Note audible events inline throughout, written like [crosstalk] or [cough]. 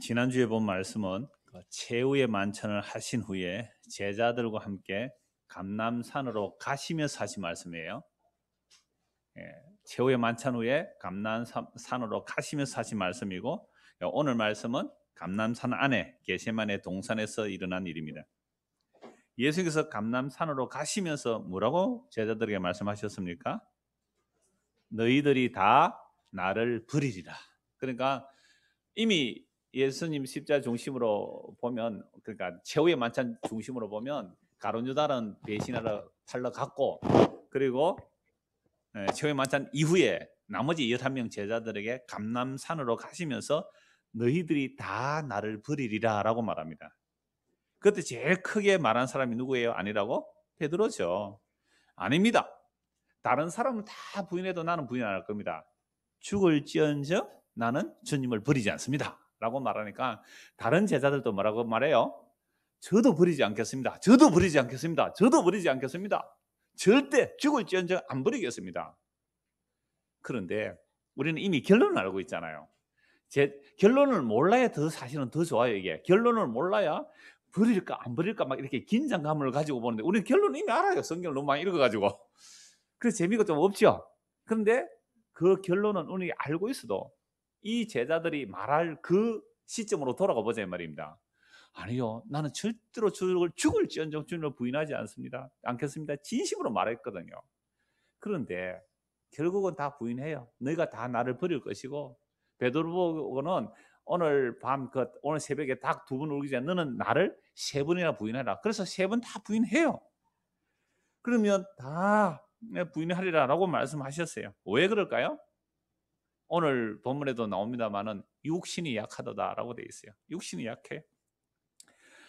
지난주에 본 말씀은 그 최후의 만찬을 하신 후에 제자들과 함께 감남산으로 가시면서 하신 말씀이에요. 예, 최후의 만찬 후에 감남산으로 가시면서 신 말씀이고 예, 오늘 말씀은 감남산 안에 게세만의 동산에서 일어난 일입니다. 예수께서 감남산으로 가시면서 뭐라고 제자들에게 말씀하셨습니까? 너희들이 다 나를 버리리라. 그러니까 이미 예수님 십자 중심으로 보면 그러니까 최후의 만찬 중심으로 보면 가론유다는 배신하러 팔러 갔고 그리고 예, 최후의 만찬 이후에 나머지 11명 제자들에게 감남산으로 가시면서 너희들이 다 나를 버리리라 라고 말합니다. 그때 제일 크게 말한 사람이 누구예요? 아니라고? 베드로죠. 아닙니다. 다른 사람은 다 부인해도 나는 부인 안 할 겁니다. 죽을지언정 나는 주님을 버리지 않습니다. 라고 말하니까 다른 제자들도 뭐라고 말해요? 저도 버리지 않겠습니다. 저도 버리지 않겠습니다. 저도 버리지 않겠습니다. 절대 죽을지언정 안 버리겠습니다. 그런데 우리는 이미 결론을 알고 있잖아요. 제 결론을 몰라야 더 사실은 더 좋아요 이게 결론을 몰라야 버릴까 안 버릴까 막 이렇게 긴장감을 가지고 보는데 우리는 결론을 이미 알아요 성경을 너무 많이 읽어가지고 그래서 재미가 좀 없죠 그런데 그 결론은 우리 알고 있어도 이 제자들이 말할 그 시점으로 돌아가 보자 이 말입니다. 아니요. 나는 절대로 주를 죽을지언정 주님을 부인하지 않습니다. 않겠습니다. 진심으로 말했거든요. 그런데 결국은 다 부인해요. 너희가 다 나를 버릴 것이고 베드로는 오늘 밤그 오늘 새벽에 딱 두 번 울기 전에 너는 나를 세 번이나 부인해라. 그래서 세 번 다 부인해요. 그러면 다 부인하리라라고 말씀하셨어요. 왜 그럴까요? 오늘 본문에도 나옵니다만은 육신이 약하다라고 되어 있어요. 육신이 약해.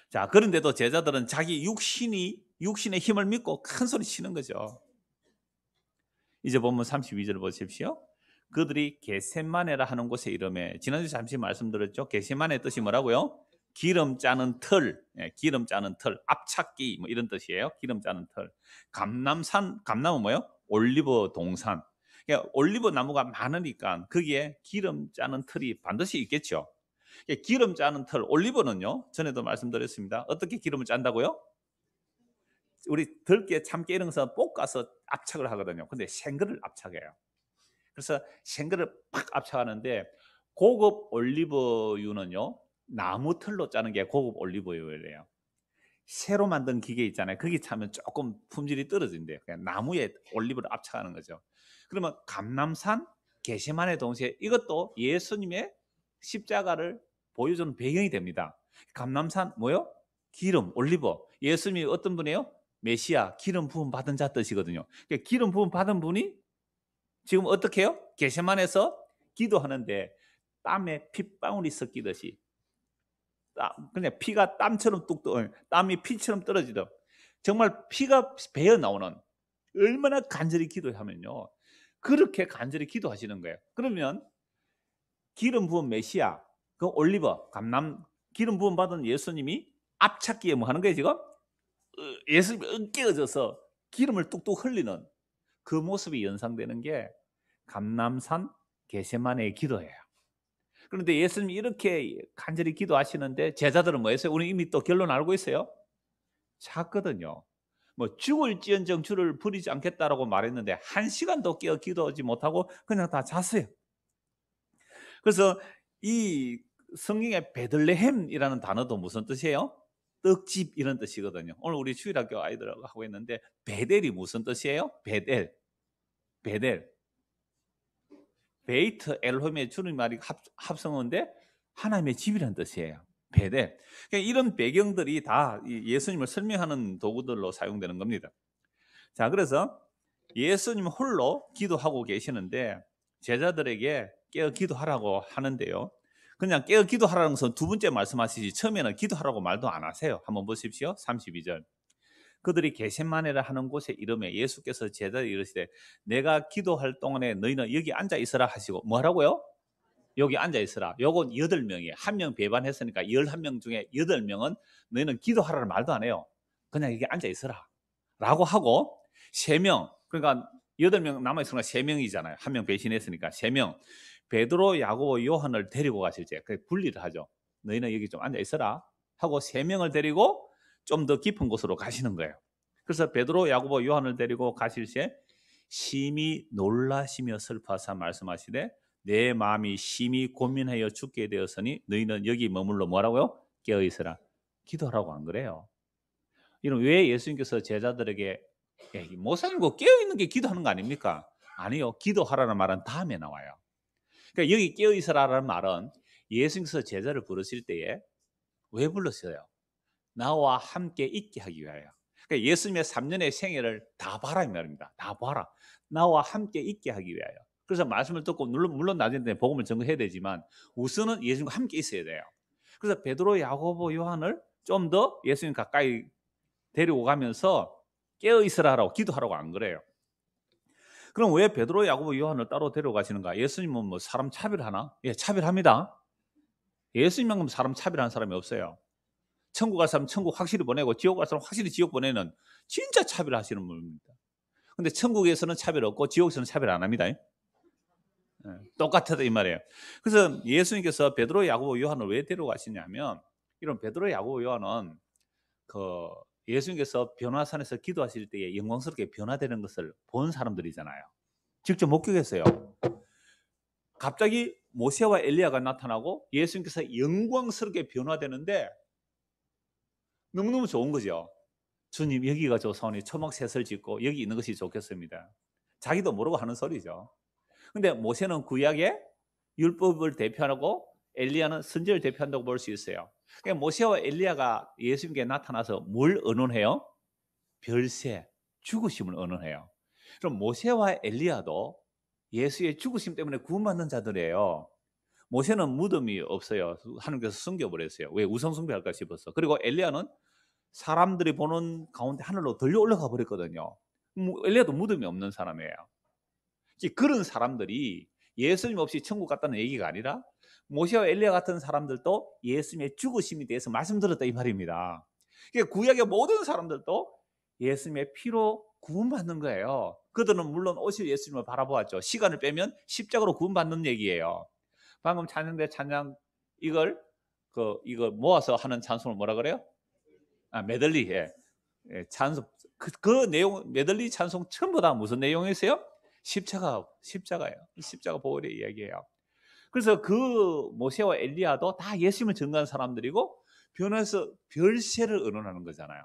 자, 그런데도 제자들은 자기 육신이 육신의 힘을 믿고 큰 소리 치는 거죠. 이제 본문 32절 을 보십시오. 그들이 게세만네라 하는 곳에 이름에 지난주 잠시 말씀드렸죠. 게세만의 뜻이 뭐라고요? 기름 짜는 털, 예, 기름 짜는 털, 압착기 뭐 이런 뜻이에요. 기름 짜는 털. 감남산, 감남은 뭐요? 올리브 동산. 그러니까 올리브 나무가 많으니까 거기에 기름 짜는 틀이 반드시 있겠죠. 그러니까 기름 짜는 틀, 올리브는요, 전에도 말씀드렸습니다. 어떻게 기름을 짠다고요? 우리 들깨, 참깨 이런 것은 볶아서 압착을 하거든요. 근데 생거를 압착해요. 그래서 생거를 팍 압착하는데 고급 올리브유는요, 나무 틀로 짜는 게 고급 올리브유예요. 새로 만든 기계 있잖아요. 거기 차면 조금 품질이 떨어진대요. 그냥 나무에 올리브를 압착하는 거죠. 그러면 감남산 게시만의 동시에 이것도 예수님의 십자가를 보여주는 배경이 됩니다. 감남산 뭐요? 기름, 올리브. 예수님이 어떤 분이에요? 메시아, 기름 부음 받은 자 뜻이거든요. 그러니까 기름 부음 받은 분이 지금 어떻게 해요? 게시만에서 기도하는데 땀에 핏방울이 섞이듯이 땀, 그냥 피가 땀처럼 뚝뚝 땀이 피처럼 떨어지듯 정말 피가 배어 나오는 얼마나 간절히 기도하면요 그렇게 간절히 기도하시는 거예요. 그러면 기름 부은 메시아, 그 올리버, 감남, 기름 부음 받은 예수님이 앞찾기에 뭐 하는 거예요, 지금? 예수님이 깨어져서 기름을 뚝뚝 흘리는 그 모습이 연상되는 게 감남산 개세만의 기도예요. 그런데 예수님이 렇게 간절히 기도하시는데 제자들은 뭐 했어요? 우리 이미 또 결론 알고 있어요? 작거든요. 뭐 죽을지언정 주를 부리지 않겠다라고 말했는데 한 시간도 깨어 기도하지 못하고 그냥 다 잤어요. 그래서 이 성경의 베들레헴이라는 단어도 무슨 뜻이에요? 떡집 이런 뜻이거든요. 오늘 우리 주일학교 아이들하고 하고 있는데 베델이 무슨 뜻이에요? 베델, 베델. 베이트 엘홈의 주는 말이 합, 합성어인데 하나님의 집이란 뜻이에요. 배대. 그러니까 이런 배경들이 다 예수님을 설명하는 도구들로 사용되는 겁니다. 자, 그래서 예수님 홀로 기도하고 계시는데 제자들에게 깨어 기도하라고 하는데요. 그냥 깨어 기도하라는 것은 두 번째 말씀하시지 처음에는 기도하라고 말도 안 하세요. 한번 보십시오. 32절. 그들이 게셋마네라 하는 곳에 이름에 예수께서 제자들 이르시되 내가 기도할 동안에 너희는 여기 앉아 있으라 하시고 뭐라고요? 여기 앉아 있으라. 요건 8명이에요. 한 명 배반했으니까 11명 중에 8명은 너희는 기도하라는 말도 안 해요. 그냥 여기 앉아 있으라. 라고 하고 3명, 그러니까 8명 남아있으니까 3명이잖아요. 한 명 배신했으니까 3명. 베드로, 야고보, 요한을 데리고 가실 때그 분리를 하죠. 너희는 여기 좀 앉아 있어라 하고 3명을 데리고 좀 더 깊은 곳으로 가시는 거예요. 그래서 베드로, 야고보, 요한을 데리고 가실 때 심히 놀라시며 슬퍼하사 말씀하시되 내 마음이 심히 고민하여 죽게 되었으니 너희는 여기 머물러 뭐라고요? 깨어 있으라. 기도하라고 안 그래요. 이런 왜 예수님께서 제자들에게 못 살고 깨어 있는 게 기도하는 거 아닙니까? 아니요. 기도하라는 말은 다음에 나와요. 그러니까 여기 깨어 있으라라는 말은 예수님께서 제자를 부르실 때에 왜 불렀어요? 나와 함께 있게 하기 위하여. 그러니까 예수님의 3년의 생애를 다 봐라 이 말입니다. 다 봐라. 나와 함께 있게 하기 위하여. 그래서 말씀을 듣고 물론 물론 낮은데 복음을 전해야 되지만 우선은 예수님과 함께 있어야 돼요. 그래서 베드로, 야고보, 요한을 좀 더 예수님 가까이 데리고 가면서 깨어 있으라라고 기도하라고 안 그래요. 그럼 왜 베드로, 야고보, 요한을 따로 데려가시는가? 예수님은 뭐 사람 차별하나? 예, 차별합니다. 예수님만큼 사람 차별하는 사람이 없어요. 천국 갈 사람 천국 확실히 보내고 지옥 갈 사람 확실히 지옥 보내는 진짜 차별하시는 분입니다. 근데 천국에서는 차별 없고 지옥에서는 차별 안 합니다. 예, 똑같아도 이 말이에요. 그래서 예수님께서 베드로, 야고보, 요한을 왜 데려가시냐면 이런 베드로, 야고보, 요한은 그 예수님께서 변화산에서 기도하실 때에 영광스럽게 변화되는 것을 본 사람들이잖아요. 직접 목격했어요. 갑자기 모세와 엘리야가 나타나고 예수님께서 영광스럽게 변화되는데 너무너무 좋은 거죠. 주님 여기가 조선이 초막셋을 짓고 여기 있는 것이 좋겠습니다. 자기도 모르고 하는 소리죠. 근데 모세는 구약의 율법을 대표하고 엘리야는 선지를 대표한다고 볼 수 있어요. 그러니까 모세와 엘리야가 예수님께 나타나서 뭘 언언해요? 별세, 죽으심을 언언해요. 그럼 모세와 엘리야도 예수의 죽으심 때문에 구원받는 자들이에요. 모세는 무덤이 없어요. 하나님께서 숨겨버렸어요. 왜 우상 숭배할까 싶어서. 그리고 엘리야는 사람들이 보는 가운데 하늘로 들려 올라가 버렸거든요. 엘리야도 무덤이 없는 사람이에요. 그런 사람들이 예수님 없이 천국 갔다는 얘기가 아니라 모세와 엘리야 같은 사람들도 예수님의 죽으심에 대해서 말씀드렸다 이 말입니다. 구약의 모든 사람들도 예수님의 피로 구원받는 거예요. 그들은 물론 오실 예수님을 바라보았죠. 시간을 빼면 십자가로 구원받는 얘기예요. 방금 찬양대 찬양 이걸 그 이거 모아서 하는 찬송을 뭐라 그래요? 아 메들리 예. 예 찬송 그, 그 내용 메들리 찬송 전부 다 무슨 내용이세요? 십자가 십자가요 십자가 보혈의 이야기예요. 그래서 그 모세와 엘리야도 다 예수님을 증거한 사람들이고 변해서 별세를 의논하는 거잖아요.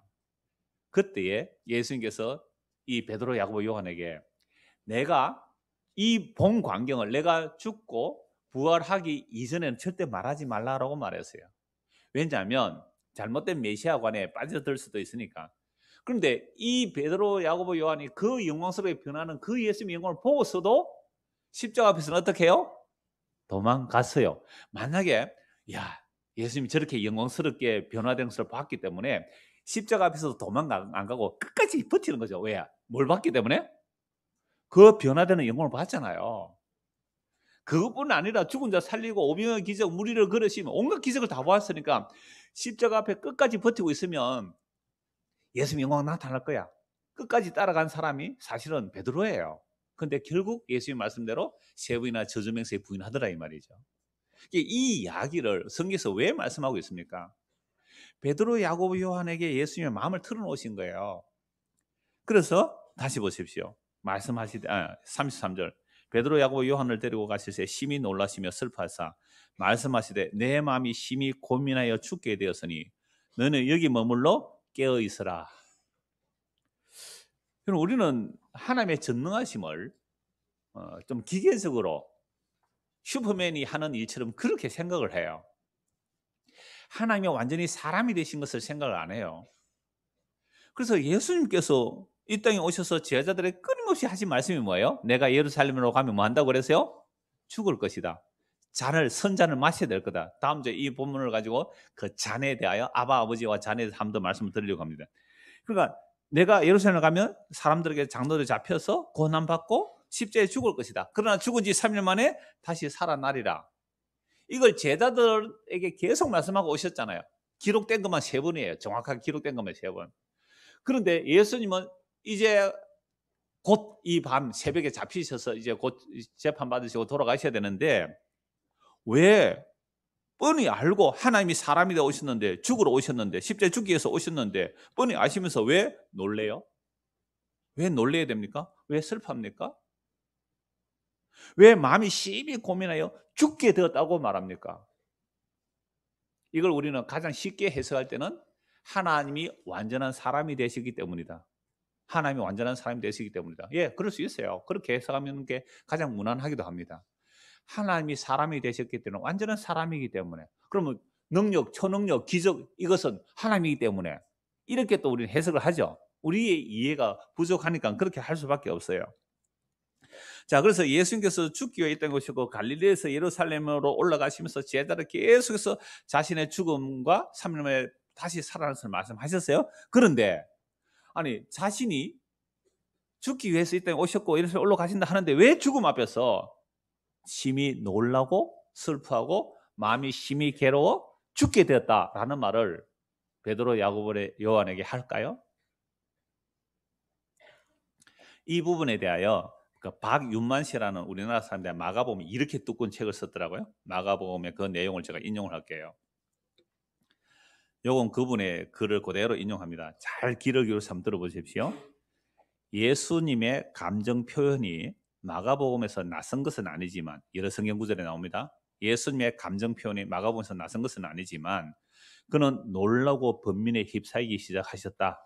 그때에 예수님께서 이 베드로 야고보 요한에게 내가 이 본 광경을 내가 죽고 부활하기 이전에는 절대 말하지 말라라고 말했어요. 왜냐하면 잘못된 메시아관에 빠져들 수도 있으니까 그런데 이 베드로, 야고보, 요한이 그 영광스럽게 변하는 그 예수님의 영광을 보고서도 십자가 앞에서는 어떻게 해요? 도망갔어요. 만약에 야 예수님이 저렇게 영광스럽게 변화된 것을 봤기 때문에 십자가 앞에서도 도망 안 가고 끝까지 버티는 거죠. 왜? 뭘 봤기 때문에? 그 변화되는 영광을 봤잖아요. 그것뿐 아니라 죽은 자 살리고 오병의 기적, 무리를 걸으시면 온갖 기적을 다 보았으니까 십자가 앞에 끝까지 버티고 있으면 예수님 영광 나타날 거야. 끝까지 따라간 사람이 사실은 베드로예요. 근데 결국 예수님 말씀대로 세부이나 저주맹세에 부인하더라 이 말이죠. 이 이야기를 성경에서 왜 말씀하고 있습니까? 베드로, 야고보, 요한에게 예수님의 마음을 틀어놓으신 거예요. 그래서 다시 보십시오. 말씀하시되 아, 33절 베드로, 야고보, 요한을 데리고 가실때 심히 놀라시며 슬퍼하사 말씀하시되 내 마음이 심히 고민하여 죽게 되었으니 너는 여기 머물러 깨어 있으라. 그럼 우리는 하나님의 전능하심을 어, 좀 기계적으로 슈퍼맨이 하는 일처럼 그렇게 생각을 해요. 하나님이 완전히 사람이 되신 것을 생각을 안 해요. 그래서 예수님께서 이 땅에 오셔서 제자들의 끊임없이 하신 말씀이 뭐예요? 내가 예루살렘으로 가면 뭐 한다고 그랬어요? 죽을 것이다. 잔을 선잔을 마셔야 될 거다. 다음 주에 이 본문을 가지고 그 잔에 대하여 아바 아버지와 잔에 대해서 한번 더 말씀을 드리려고 합니다. 그러니까 내가 예루살렘에 가면 사람들에게 장로를 잡혀서 고난 받고 십자에 죽을 것이다. 그러나 죽은 지 3일 만에 다시 살아나리라. 이걸 제자들에게 계속 말씀하고 오셨잖아요. 기록된 것만 세 번이에요. 정확하게 기록된 것만 세 번. 그런데 예수님은 이제 곧 이 밤 새벽에 잡히셔서 이제 곧 재판 받으시고 돌아가셔야 되는데 왜 뻔히 알고 하나님이 사람이 되어 오셨는데 죽으러 오셨는데 십자에 죽기 위해서 오셨는데 뻔히 아시면서 왜 놀래요? 왜 놀래야 됩니까? 왜 슬퍼합니까? 왜 마음이 심히 고민하여 죽게 되었다고 말합니까? 이걸 우리는 가장 쉽게 해석할 때는 하나님이 완전한 사람이 되시기 때문이다. 하나님이 완전한 사람이 되시기 때문이다. 예, 그럴 수 있어요. 그렇게 해석하는 게 가장 무난하기도 합니다. 하나님이 사람이 되셨기 때문에 완전한 사람이기 때문에 그러면 능력, 초능력, 기적 이것은 하나님이기 때문에 이렇게 또 우리는 해석을 하죠. 우리의 이해가 부족하니까 그렇게 할 수밖에 없어요. 자, 그래서 예수님께서 죽기에 위 있던 것이고 갈릴리에서 예루살렘으로 올라가시면서 제자를 계속해서 자신의 죽음과 3년에 다시 살아나는 것을 말씀하셨어요. 그런데 아니 자신이 죽기 위해서 이땅에 오셨고 이래서 올라가신다 하는데 왜 죽음 앞에서 심히 놀라고 슬퍼하고 마음이 심히 괴로워 죽게 되었다라는 말을 베드로 야고보의 요한에게 할까요? 이 부분에 대하여 그 그러니까 박윤만 씨라는 우리나라 사람들 마가복음 이렇게 두꺼운 책을 썼더라고요. 마가복음의 그 내용을 제가 인용을 할게요. 요건 그분의 글을 그대로 인용합니다. 잘기러기로 한번 들어보십시오. 예수님의 감정 표현이 마가복음에서 낯선 것은 아니지만 여러 성경 구절에 나옵니다. 예수님의 감정 표현이 마가복음에서 낯선 것은 아니지만 그는 놀라고 번민에 휩싸이기 시작하셨다.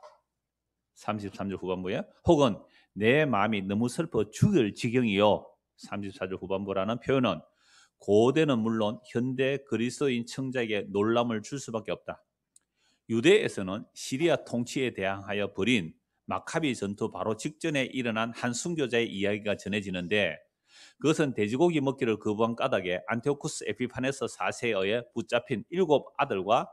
33절 후반부에 혹은 내 마음이 너무 슬퍼 죽을 지경이요. 34절 후반부라는 표현은 고대는 물론 현대 그리스도인 청자에게 놀람을 줄 수밖에 없다. 유대에서는 시리아 통치에 대항하여 벌인 마카비 전투 바로 직전에 일어난 한 순교자의 이야기가 전해지는데 그것은 돼지고기 먹기를 거부한 까닭에 안티오쿠스 에피파네스 4세에 의해 붙잡힌 일곱 아들과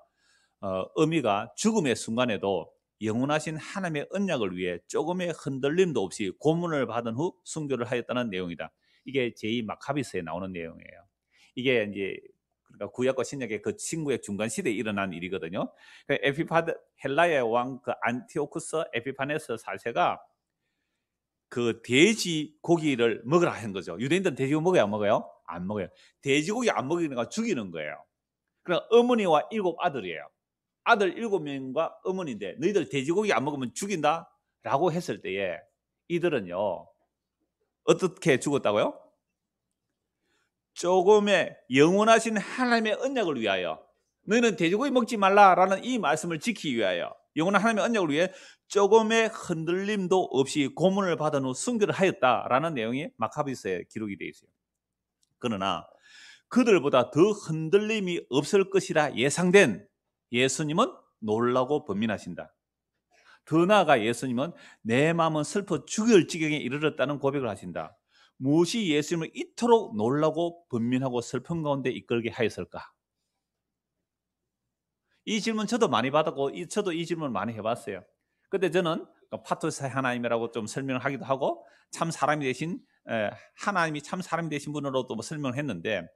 어, 어미가 죽음의 순간에도 영원하신 하나님의 언약을 위해 조금의 흔들림도 없이 고문을 받은 후 순교를 하였다는 내용이다. 이게 제2 마카비스에 나오는 내용이에요. 이게 이제 어, 구약과 신약의 그 친구의 중간 시대에 일어난 일이거든요. 그 에피파드 헬라의 왕 그 안티오쿠스 에피파네스 4세가 그 돼지 고기를 먹으라 한 거죠. 유대인들은 돼지고기 먹어요, 안 먹어요? 안 먹어요. 돼지고기 안 먹으니까 죽이는 거예요. 그럼 어머니와 일곱 아들이에요. 아들 일곱 명과 어머니인데 너희들 돼지고기 안 먹으면 죽인다? 라고 했을 때에 이들은요. 어떻게 죽었다고요? 조금의 영원하신 하나님의 언약을 위하여 너희는 돼지고기 먹지 말라라는 이 말씀을 지키기 위하여 영원한 하나님의 언약을 위해 조금의 흔들림도 없이 고문을 받은 후 순교를 하였다라는 내용이 마카비스에 기록이 되어 있어요. 그러나 그들보다 더 흔들림이 없을 것이라 예상된 예수님은 놀라고 범민하신다. 더 나아가 예수님은 내 마음은 슬퍼 죽을 지경에 이르렀다는 고백을 하신다. 무엇이 예수님을 이토록 놀라고 분민하고 슬픈 가운데 이끌게 하였을까? 이 질문 저도 많이 받았고 저도 이 질문을 많이 해봤어요. 근데 저는 그 파토스 하나님이라고 좀 설명을 하기도 하고 참 사람이 되신 하나님이 참 사람이 되신 분으로도 뭐 설명을 했는데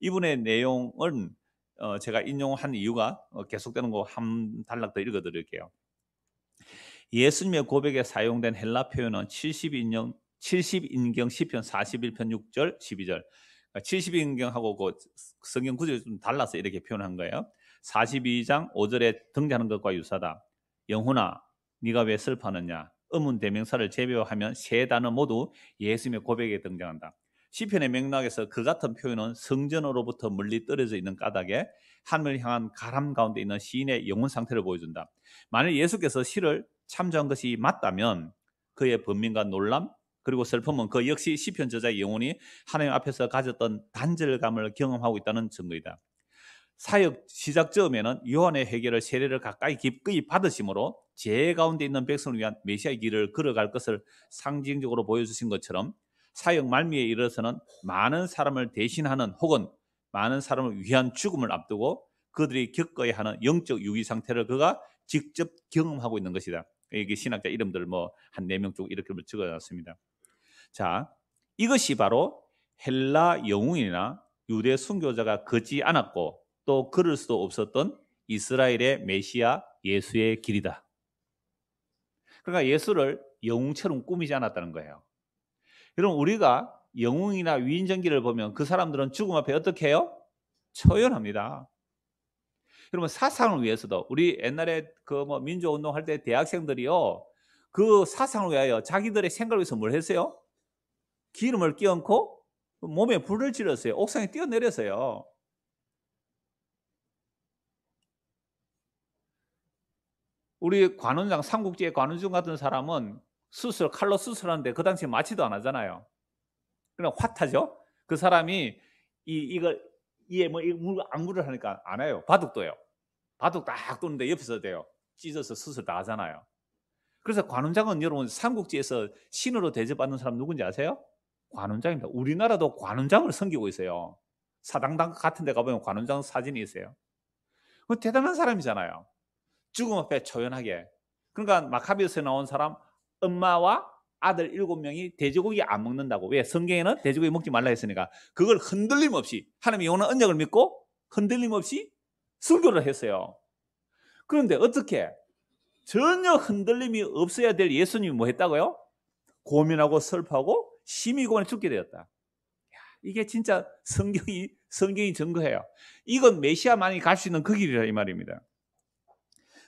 이분의 내용은 어, 제가 인용한 이유가 어, 계속되는 거 한 단락 더 읽어드릴게요. 예수님의 고백에 사용된 헬라 표현은 72년 70인경 10편 41편 6절 12절 70인경하고 그러니까 그 성경 구절이 좀 달라서 이렇게 표현한 거예요. 42장 5절에 등장하는 것과 유사다. 영훈아 네가 왜 슬퍼하느냐. 음문 대명사를 제외하면 세 단어 모두 예수님의 고백에 등장한다. 시편의 맥락에서 그 같은 표현은 성전으로부터 멀리 떨어져 있는 까닭에 하늘을 향한 가람 가운데 있는 시인의 영혼 상태를 보여준다. 만일 예수께서 시를 참조한 것이 맞다면 그의 번민과 놀람, 그리고 슬픔은 그 역시 시편 저자의 영혼이 하나님 앞에서 가졌던 단절감을 경험하고 있다는 증거이다. 사역 시작 즈음에는 요한의 해결을 세례를 가까이 깊이 받으심으로 죄 가운데 있는 백성을 위한 메시아의 길을 걸어갈 것을 상징적으로 보여주신 것처럼 사역 말미에 이르러서는 많은 사람을 대신하는 혹은 많은 사람을 위한 죽음을 앞두고 그들이 겪어야 하는 영적 유기 상태를 그가 직접 경험하고 있는 것이다. 이게 신학자 이름들 뭐 한 네 명 쪽 이렇게 적어놨습니다. 자, 이것이 바로 헬라 영웅이나 유대 순교자가 걷지 않았고 또 그럴 수도 없었던 이스라엘의 메시아 예수의 길이다. 그러니까 예수를 영웅처럼 꾸미지 않았다는 거예요. 여러분 우리가 영웅이나 위인전기를 보면 그 사람들은 죽음 앞에 어떻게 해요? 초연합니다 여러분 사상을 위해서도 우리 옛날에 그 뭐 민주운동할 때 대학생들이요 그 사상을 위하여 자기들의 생각을 위해서 뭘 했어요? 기름을 끼얹고 몸에 불을 질렀어요. 옥상에 뛰어내렸어요 우리 관원장 삼국지의 관원중 같은 사람은 수술 칼로 수술하는데 그 당시에 마취도 안 하잖아요. 그냥 화타죠. 그 사람이 이 이걸 이에 뭐물 안구를 하니까 안 해요. 바둑도요. 바둑 딱 도는데 옆에서 돼요. 찢어서 수술 다 하잖아요. 그래서 관원장은 여러분 삼국지에서 신으로 대접받는 사람 누군지 아세요? 관원장입니다. 우리나라도 관원장을 섬기고 있어요. 사당당 같은 데 가보면 관원장 사진이 있어요. 그 대단한 사람이잖아요. 죽음 앞에 초연하게. 그러니까 마카비우스에 나온 사람 엄마와 아들 일곱 명이 돼지고기 안 먹는다고. 왜? 성경에는 돼지고기 먹지 말라 했으니까. 그걸 흔들림 없이 하나님이 오는 언약을 믿고 흔들림 없이 순교를 했어요. 그런데 어떻게 전혀 흔들림이 없어야 될 예수님이 뭐 했다고요? 고민하고 슬퍼하고 심의권에 죽게 되었다. 이게 진짜 성경이 성경이 증거해요. 이건 메시아만이 갈 수 있는 그 길이라 이 말입니다.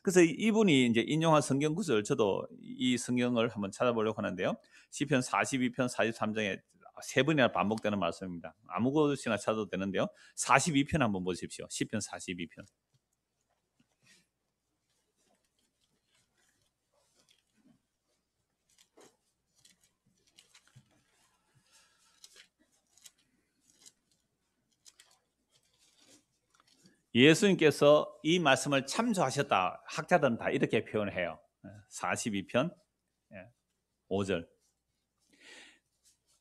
그래서 이분이 이제 인용한 성경 구절 저도 이 성경을 한번 찾아보려고 하는데요. 시편 42편 43장에 세 번이나 반복되는 말씀입니다. 아무것이나 찾아도 되는데요. 42편 한번 보십시오. 시편 42편. 예수님께서 이 말씀을 참조하셨다. 학자들은 다 이렇게 표현해요. 42편 5절. 예,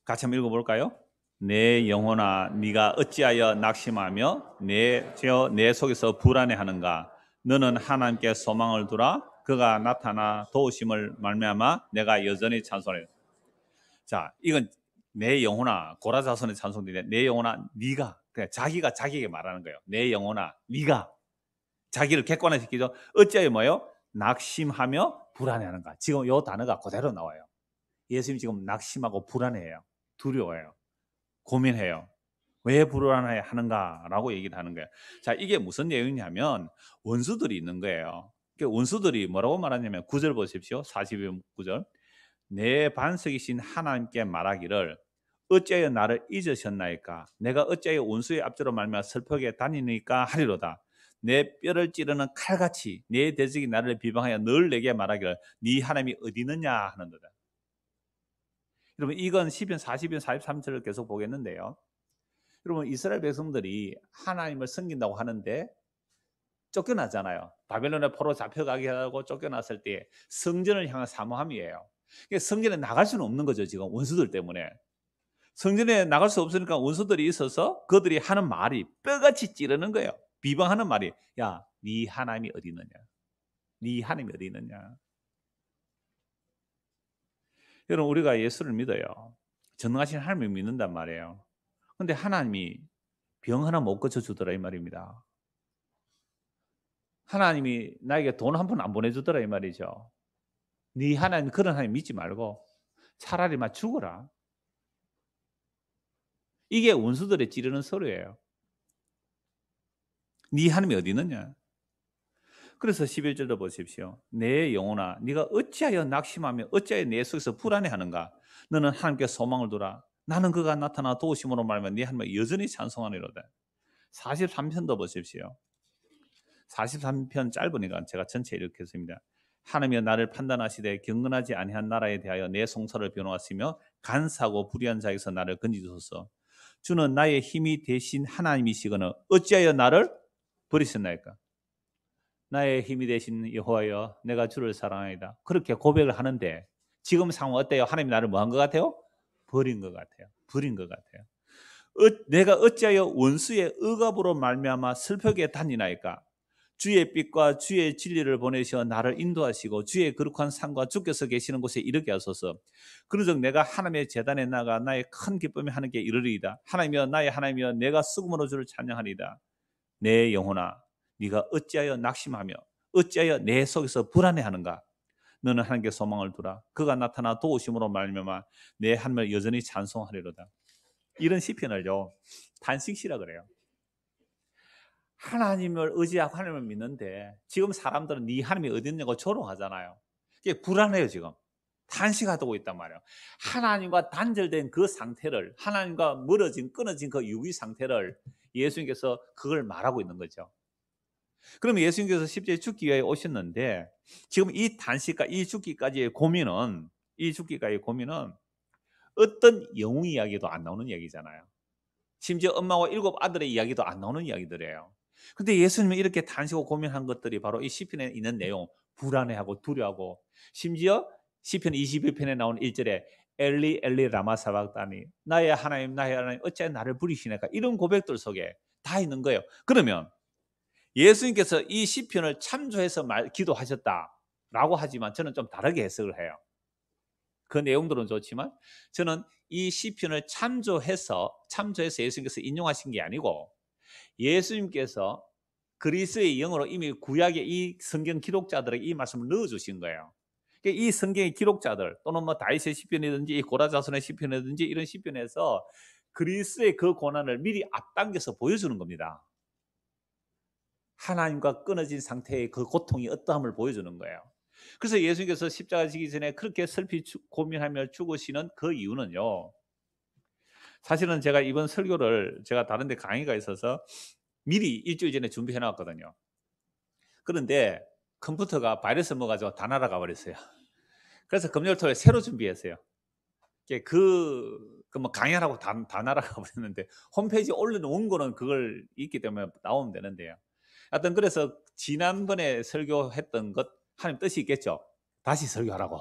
같이 한번 읽어볼까요? 내 영혼아 네가 어찌하여 낙심하며 내죄내 속에서 불안해하는가 너는 하나님께 소망을 두라 그가 나타나 도우심을 말미암아 내가 여전히 찬송해 자 이건 내 영혼아 고라자손의 찬송인데 내 영혼아 네가 그냥 자기가 자기에게 말하는 거예요. 내 영혼아, 네가 자기를 객관화시키죠. 어찌하 뭐요? 낙심하며 불안해하는 가 지금 요 단어가 그대로 나와요. 예수님 지금 낙심하고 불안해요. 두려워요. 고민해요. 왜 불안해하는가라고 얘기를 하는 거예요. 자, 이게 무슨 내용이냐면 원수들이 있는 거예요. 그러니까 원수들이 뭐라고 말하냐면 구절 보십시오. 42절. 내 반석이신 하나님께 말하기를 어째여 나를 잊으셨나이까? 내가 어째여 온수의 앞뒤로 말며 슬프게 다니니까 하리로다. 내 뼈를 찌르는 칼같이 내 대적이 나를 비방하여 늘 내게 말하기를 네 하나님이 어디 있느냐 하는 거다. 여러분 이건 10편, 40편, 43절을 계속 보겠는데요. 여러분 이스라엘 백성들이 하나님을 섬긴다고 하는데 쫓겨나잖아요. 바벨론의 포로 잡혀가게 하고 쫓겨났을 때 성전을 향한 사모함이에요. 성전에 나갈 수는 없는 거죠 지금 원수들 때문에. 성전에 나갈 수 없으니까 원수들이 있어서 그들이 하는 말이 뼈같이 찌르는 거예요. 비방하는 말이 야, 네 하나님이 어디 있느냐? 네 하나님이 어디 있느냐? 여러분 우리가 예수를 믿어요. 전능하신 하나님을 믿는단 말이에요. 근데 하나님이 병 하나 못 고쳐 주더라 이 말입니다. 하나님이 나에게 돈 한 푼 안 보내주더라 이 말이죠. 네 하나님 그런 하나님 믿지 말고 차라리 막 죽어라. 이게 원수들의 찌르는 소리예요. 네 하나님이 어디 있느냐? 그래서 11절도 보십시오. 내 영혼아, 네가 어찌하여 낙심하며 어찌하여 내 속에서 불안해하는가? 너는 하나님께 소망을 두라. 나는 그가 나타나 도우심으로 말면 네 하나님을 여전히 찬송하리로다. 43편도 보십시오. 43편 짧으니까 제가 전체 이렇게 했니다 하나님이 나를 판단하시되 경건하지 아니한 나라에 대하여 내 송사를 변호하시며 간사고 불의한 자에서 나를 건지소서. 주는 나의 힘이 되신 하나님이시거늘 어찌하여 나를 버리셨나이까? 나의 힘이 되신 여호와여 내가 주를 사랑하이다. 그렇게 고백을 하는데 지금 상황 어때요? 하나님 나를 뭐한것 같아요? 버린 것 같아요. 버린 것 같아요. 어, 내가 어찌하여 원수의 억압으로 말미암아 슬프게 다니나이까? 주의 빛과 주의 진리를 보내시어 나를 인도하시고 주의 거룩한 산과 주께서 계시는 곳에 이르게 하소서. 그러즉 내가 하나님의 재단에 나가 나의 큰 기쁨이 하는 게 이르리이다. 하나님여 나의 하나님여 내가 수금으로 주를 찬양하리다내 영혼아 네가 어찌하여 낙심하며 어찌하여 내 속에서 불안해하는가? 너는 하나님께 소망을 두라. 그가 나타나 도우심으로 말미암아 내 한을 여전히 찬송하리로다. 이런 시편을요 단식시라 그래요. 하나님을 의지하고 하나님을 믿는데 지금 사람들은 네 하나님이 어디 있냐고 조롱하잖아요. 이게 불안해요 지금. 탄식하고 있단 말이에요. 하나님과 단절된 그 상태를 하나님과 멀어진 끊어진 그 유기 상태를 예수님께서 그걸 말하고 있는 거죠. 그럼 예수님께서 십자에 죽기 위해 오셨는데 지금 이 단식과 이 죽기까지의 고민은 이 죽기까지의 고민은 어떤 영웅 이야기도 안 나오는 이야기잖아요. 심지어 엄마와 일곱 아들의 이야기도 안 나오는 이야기들이에요. 근데 예수님은 이렇게 단식하고 고민한 것들이 바로 이 시편에 있는 내용, 불안해하고 두려워하고 심지어 시편 21편에 나온 1절에 엘리 엘리 라마 사박다니 나의 하나님 나의 하나님 어째 나를 부리시나까 이런 고백들 속에 다 있는 거예요. 그러면 예수님께서 이 시편을 참조해서 말, 기도하셨다라고 하지만 저는 좀 다르게 해석을 해요. 그 내용들은 좋지만 저는 이 시편을 참조해서 참조해서 예수님께서 인용하신 게 아니고 예수님께서 그리스의 영으로 이미 구약의 이 성경 기록자들에게 이 말씀을 넣어주신 거예요. 그러니까 이 성경의 기록자들 또는 뭐 다윗의 시편이든지 고라자손의 시편이든지 이런 시편에서 그리스의 그 고난을 미리 앞당겨서 보여주는 겁니다. 하나님과 끊어진 상태의 그 고통이 어떠함을 보여주는 거예요. 그래서 예수님께서 십자가 지기 전에 그렇게 슬피 고민하며 죽으시는 그 이유는요. 사실은 제가 이번 설교를 제가 다른데 강의가 있어서 미리 일주일 전에 준비해 놨거든요. 그런데 컴퓨터가 바이러스 먹어가지고 뭐 다 날아가 버렸어요. [laughs] 그래서 금요일 토요일 새로 준비했어요. 그, 그 뭐 강연하고 다, 다 날아가 [laughs] 버렸는데 홈페이지 올려놓은 거는 그걸 있기 때문에 나오면 되는데요. 하여튼 그래서 지난번에 설교했던 것 하나님 뜻이 있겠죠. 다시 설교하라고.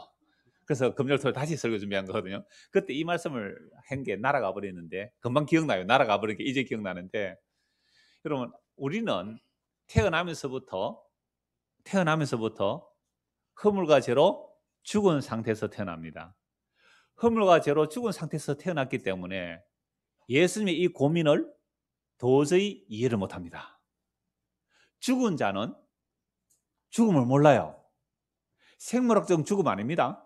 그래서 금요일토 다시 설교 준비한 거거든요. 그때 이 말씀을 한 게 날아가 버리는데 금방 기억나요. 날아가 버린 게 이제 기억나는데 여러분 우리는 태어나면서부터 태어나면서부터 허물과 죄로 죽은 상태에서 태어납니다. 허물과 죄로 죽은 상태에서 태어났기 때문에 예수님의 이 고민을 도저히 이해를 못합니다. 죽은 자는 죽음을 몰라요. 생물학적 죽음 아닙니다.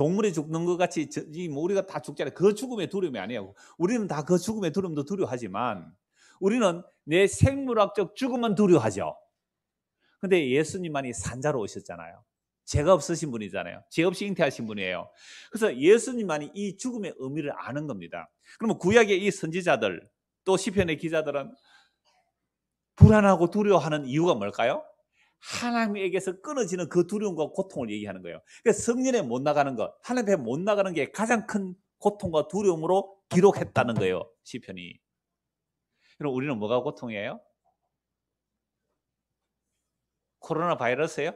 동물이 죽는 것 같이 뭐 우리가 다 죽잖아요. 그 죽음의 두려움이 아니에요. 우리는 다 그 죽음의 두려움도 두려워하지만 우리는 내 생물학적 죽음은 두려워하죠. 근데 예수님만이 산자로 오셨잖아요. 죄가 없으신 분이잖아요. 죄 없이 잉태하신 분이에요. 그래서 예수님만이 이 죽음의 의미를 아는 겁니다. 그러면 구약의 이 선지자들 또 시편의 기자들은 불안하고 두려워하는 이유가 뭘까요? 하나님에게서 끊어지는 그 두려움과 고통을 얘기하는 거예요. 그러니까 성전에 못 나가는 것, 하나님 앞에 못 나가는 게 가장 큰 고통과 두려움으로 기록했다는 거예요. 시편이. 그럼 우리는 뭐가 고통이에요? 코로나 바이러스예요?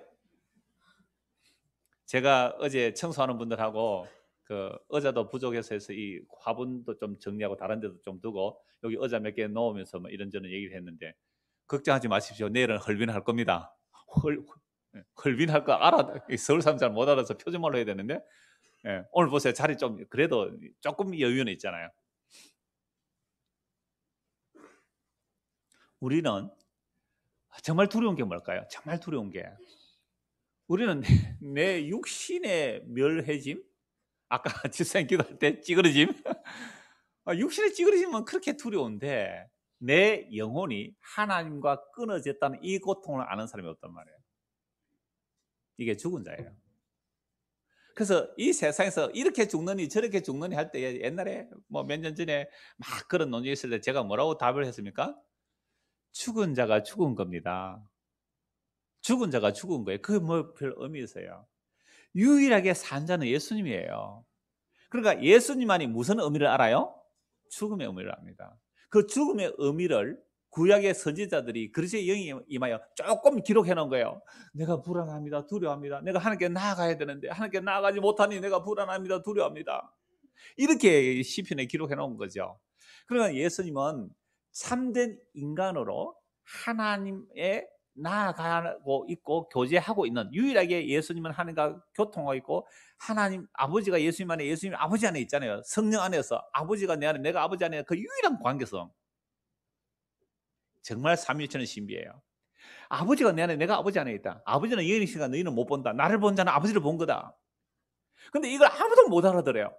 제가 어제 청소하는 분들하고 그 의자도 부족해서 해서 이 화분도 좀 정리하고 다른 데도 좀 두고 여기 의자 몇개 넣으면서 뭐 이런저런 얘기를 했는데 걱정하지 마십시오. 내일은 헐빈할 겁니다. 헐, 예, 헐빈할까 알아 서울 사람 잘 못 알아서 표준말로 해야 되는데 예, 오늘 보세요 자리 좀 그래도 조금 여유는 있잖아요. 우리는 아, 정말 두려운 게 뭘까요? 정말 두려운 게 우리는 내 육신의 멸해짐, 아까 [laughs] 지성 님 기도할 때 찌그러짐, [laughs] 아, 육신의 찌그러짐은 그렇게 두려운데 내 영혼이 하나님과 끊어졌다는 이 고통을 아는 사람이 없단 말이에요. 이게 죽은 자예요. 그래서 이 세상에서 이렇게 죽느니 저렇게 죽느니 할 때 옛날에 뭐 몇 년 전에 막 그런 논쟁이 있을 때 제가 뭐라고 답을 했습니까? 죽은 자가 죽은 겁니다. 죽은 자가 죽은 거예요. 그게 뭐 별 의미 있어요. 유일하게 산 자는 예수님이에요. 그러니까 예수님만이 무슨 의미를 알아요? 죽음의 의미를 압니다. 그 죽음의 의미를 구약의 선지자들이 그릇스의 영이 임하여 조금 기록해 놓은 거예요. 내가 불안합니다. 두려합니다 내가 하나님께 나아가야 되는데 하나님께 나아가지 못하니 내가 불안합니다. 두려합니다. 이렇게 시편에 기록해 놓은 거죠. 그러니 예수님은 참된 인간으로 하나님의 나아가고 있고 교제하고 있는 유일하게 예수님은 하나님과 교통하고 있고 하나님 아버지가 예수님 안에 예수님 아버지 안에 있잖아요. 성령 안에서 아버지가 내 안에 내가 아버지 안에 그 유일한 관계성. 정말 삼위일체는 신비예요. 아버지가 내 안에 내가 아버지 안에 있다. 아버지는 영이시니까 너희는 못 본다. 나를 본 자는 아버지를 본 거다. 근데 이걸 아무도 못 알아들어요.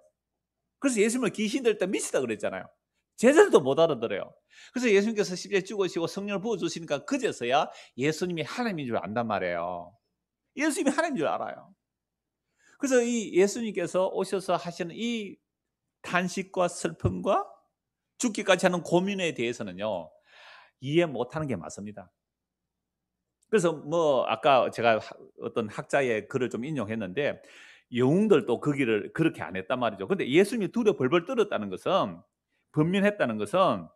그래서 예수님을 귀신 들때 미치다 그랬잖아요. 제자들도못 알아들어요. 그래서 예수님께서 십자에 죽으시고 성령을 부어주시니까 그제서야 예수님이 하나님인 줄 안단 말이에요. 예수님이 하나님인 줄 알아요. 그래서 이 예수님께서 오셔서 하시는 이 탄식과 슬픔과 죽기까지 하는 고민에 대해서는요, 이해 못하는 게 맞습니다. 그래서 뭐, 아까 제가 어떤 학자의 글을 좀 인용했는데, 영웅들도 그 길을 그렇게 안 했단 말이죠. 근데 예수님이 두려 벌벌 떨었다는 것은 범민했다는 것은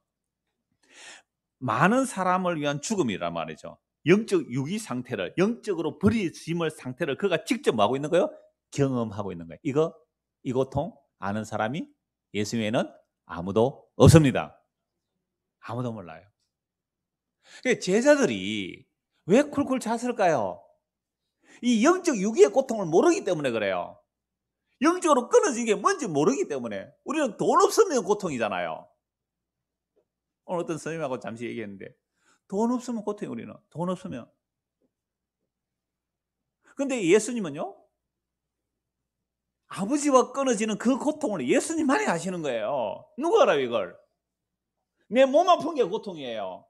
많은 사람을 위한 죽음이란 말이죠. 영적 유기 상태를 영적으로 버리짐을 상태를 그가 직접 뭐 하고 있는 거예요? 경험하고 있는 거예요. 이거 이 고통 아는 사람이 예수 외에는 아무도 없습니다. 아무도 몰라요. 그러니까 제자들이 왜 쿨쿨 잤을까요? 이 영적 유기의 고통을 모르기 때문에 그래요. 영적으로 끊어진 게 뭔지 모르기 때문에 우리는 돈 없으면 고통이잖아요. 오늘 어떤 선생님하고 잠시 얘기했는데 돈 없으면 고통이 우리는 돈 없으면. 근데 예수님은요 아버지와 끊어지는 그 고통을 예수님만이 아시는 거예요. 누가 알아요 이걸? 내 몸 아픈 게 고통이에요.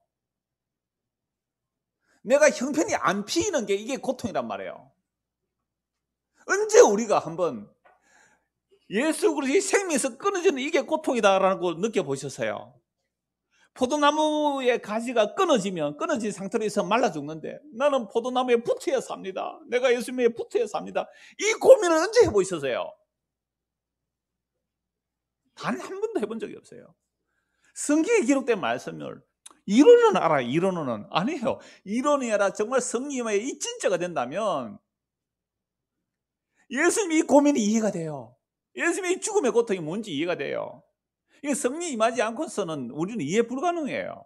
내가 형편이 안 피이는 게 이게 고통이란 말이에요. 언제 우리가 한번 예수 그리스도의 생명에서 끊어지는 이게 고통이다라고 느껴보셨어요. 포도나무의 가지가 끊어지면 끊어진 상태로 있어 말라 죽는데 나는 포도나무에 붙어야 삽니다. 내가 예수님에 붙어야 삽니다. 이 고민을 언제 해보셨어요? 단 한 번도 해본 적이 없어요. 성경에 기록된 말씀을 이론은 알아, 이론은 아니에요. 이론이 아니라 정말 성님의 이 진짜가 된다면 예수님 이 고민이 이해가 돼요. 예수님의 죽음의 고통이 뭔지 이해가 돼요. 이게 성령이 임하지 않고서는 우리는 이해 불가능해요.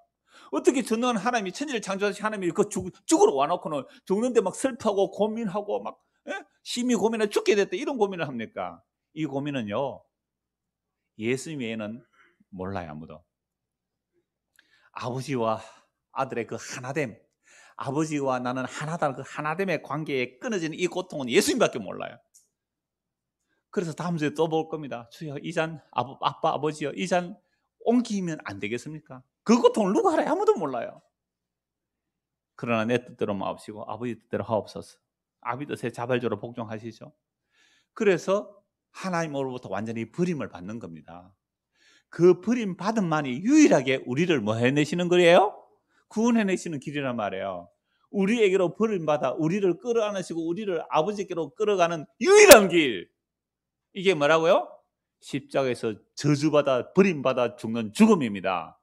어떻게 전능한 하나님이 천지를 창조하신 하나님이 그 죽, 죽으러 와놓고는 죽는데 막 슬퍼하고 고민하고 막 에? 예? 심히 고민해 죽게 됐다 이런 고민을 합니까? 이 고민은요 예수님 외에는 몰라요 아무도 아버지와 아들의 그 하나됨 아버지와 나는 하나다 그 하나됨의 관계에 끊어지는 이 고통은 예수님밖에 몰라요 그래서 다음 주에 또 볼 겁니다. 주여, 이 잔, 아빠, 아버지여, 이 잔 옮기면 안 되겠습니까? 그고통 누가 알아요? 아무도 몰라요. 그러나 내 뜻대로 마옵시고 아버지 뜻대로 하옵소서. 아비 뜻에 자발적으로 복종하시죠. 그래서 하나님으로부터 완전히 버림을 받는 겁니다. 그 버림 받은 만이 유일하게 우리를 뭐 해내시는 거예요? 구원해내시는 길이란 말이에요. 우리에게로 버림받아 우리를 끌어안으시고 우리를 아버지께로 끌어가는 유일한 길. 이게 뭐라고요? 십자가에서 저주받아 버림받아 죽는 죽음입니다.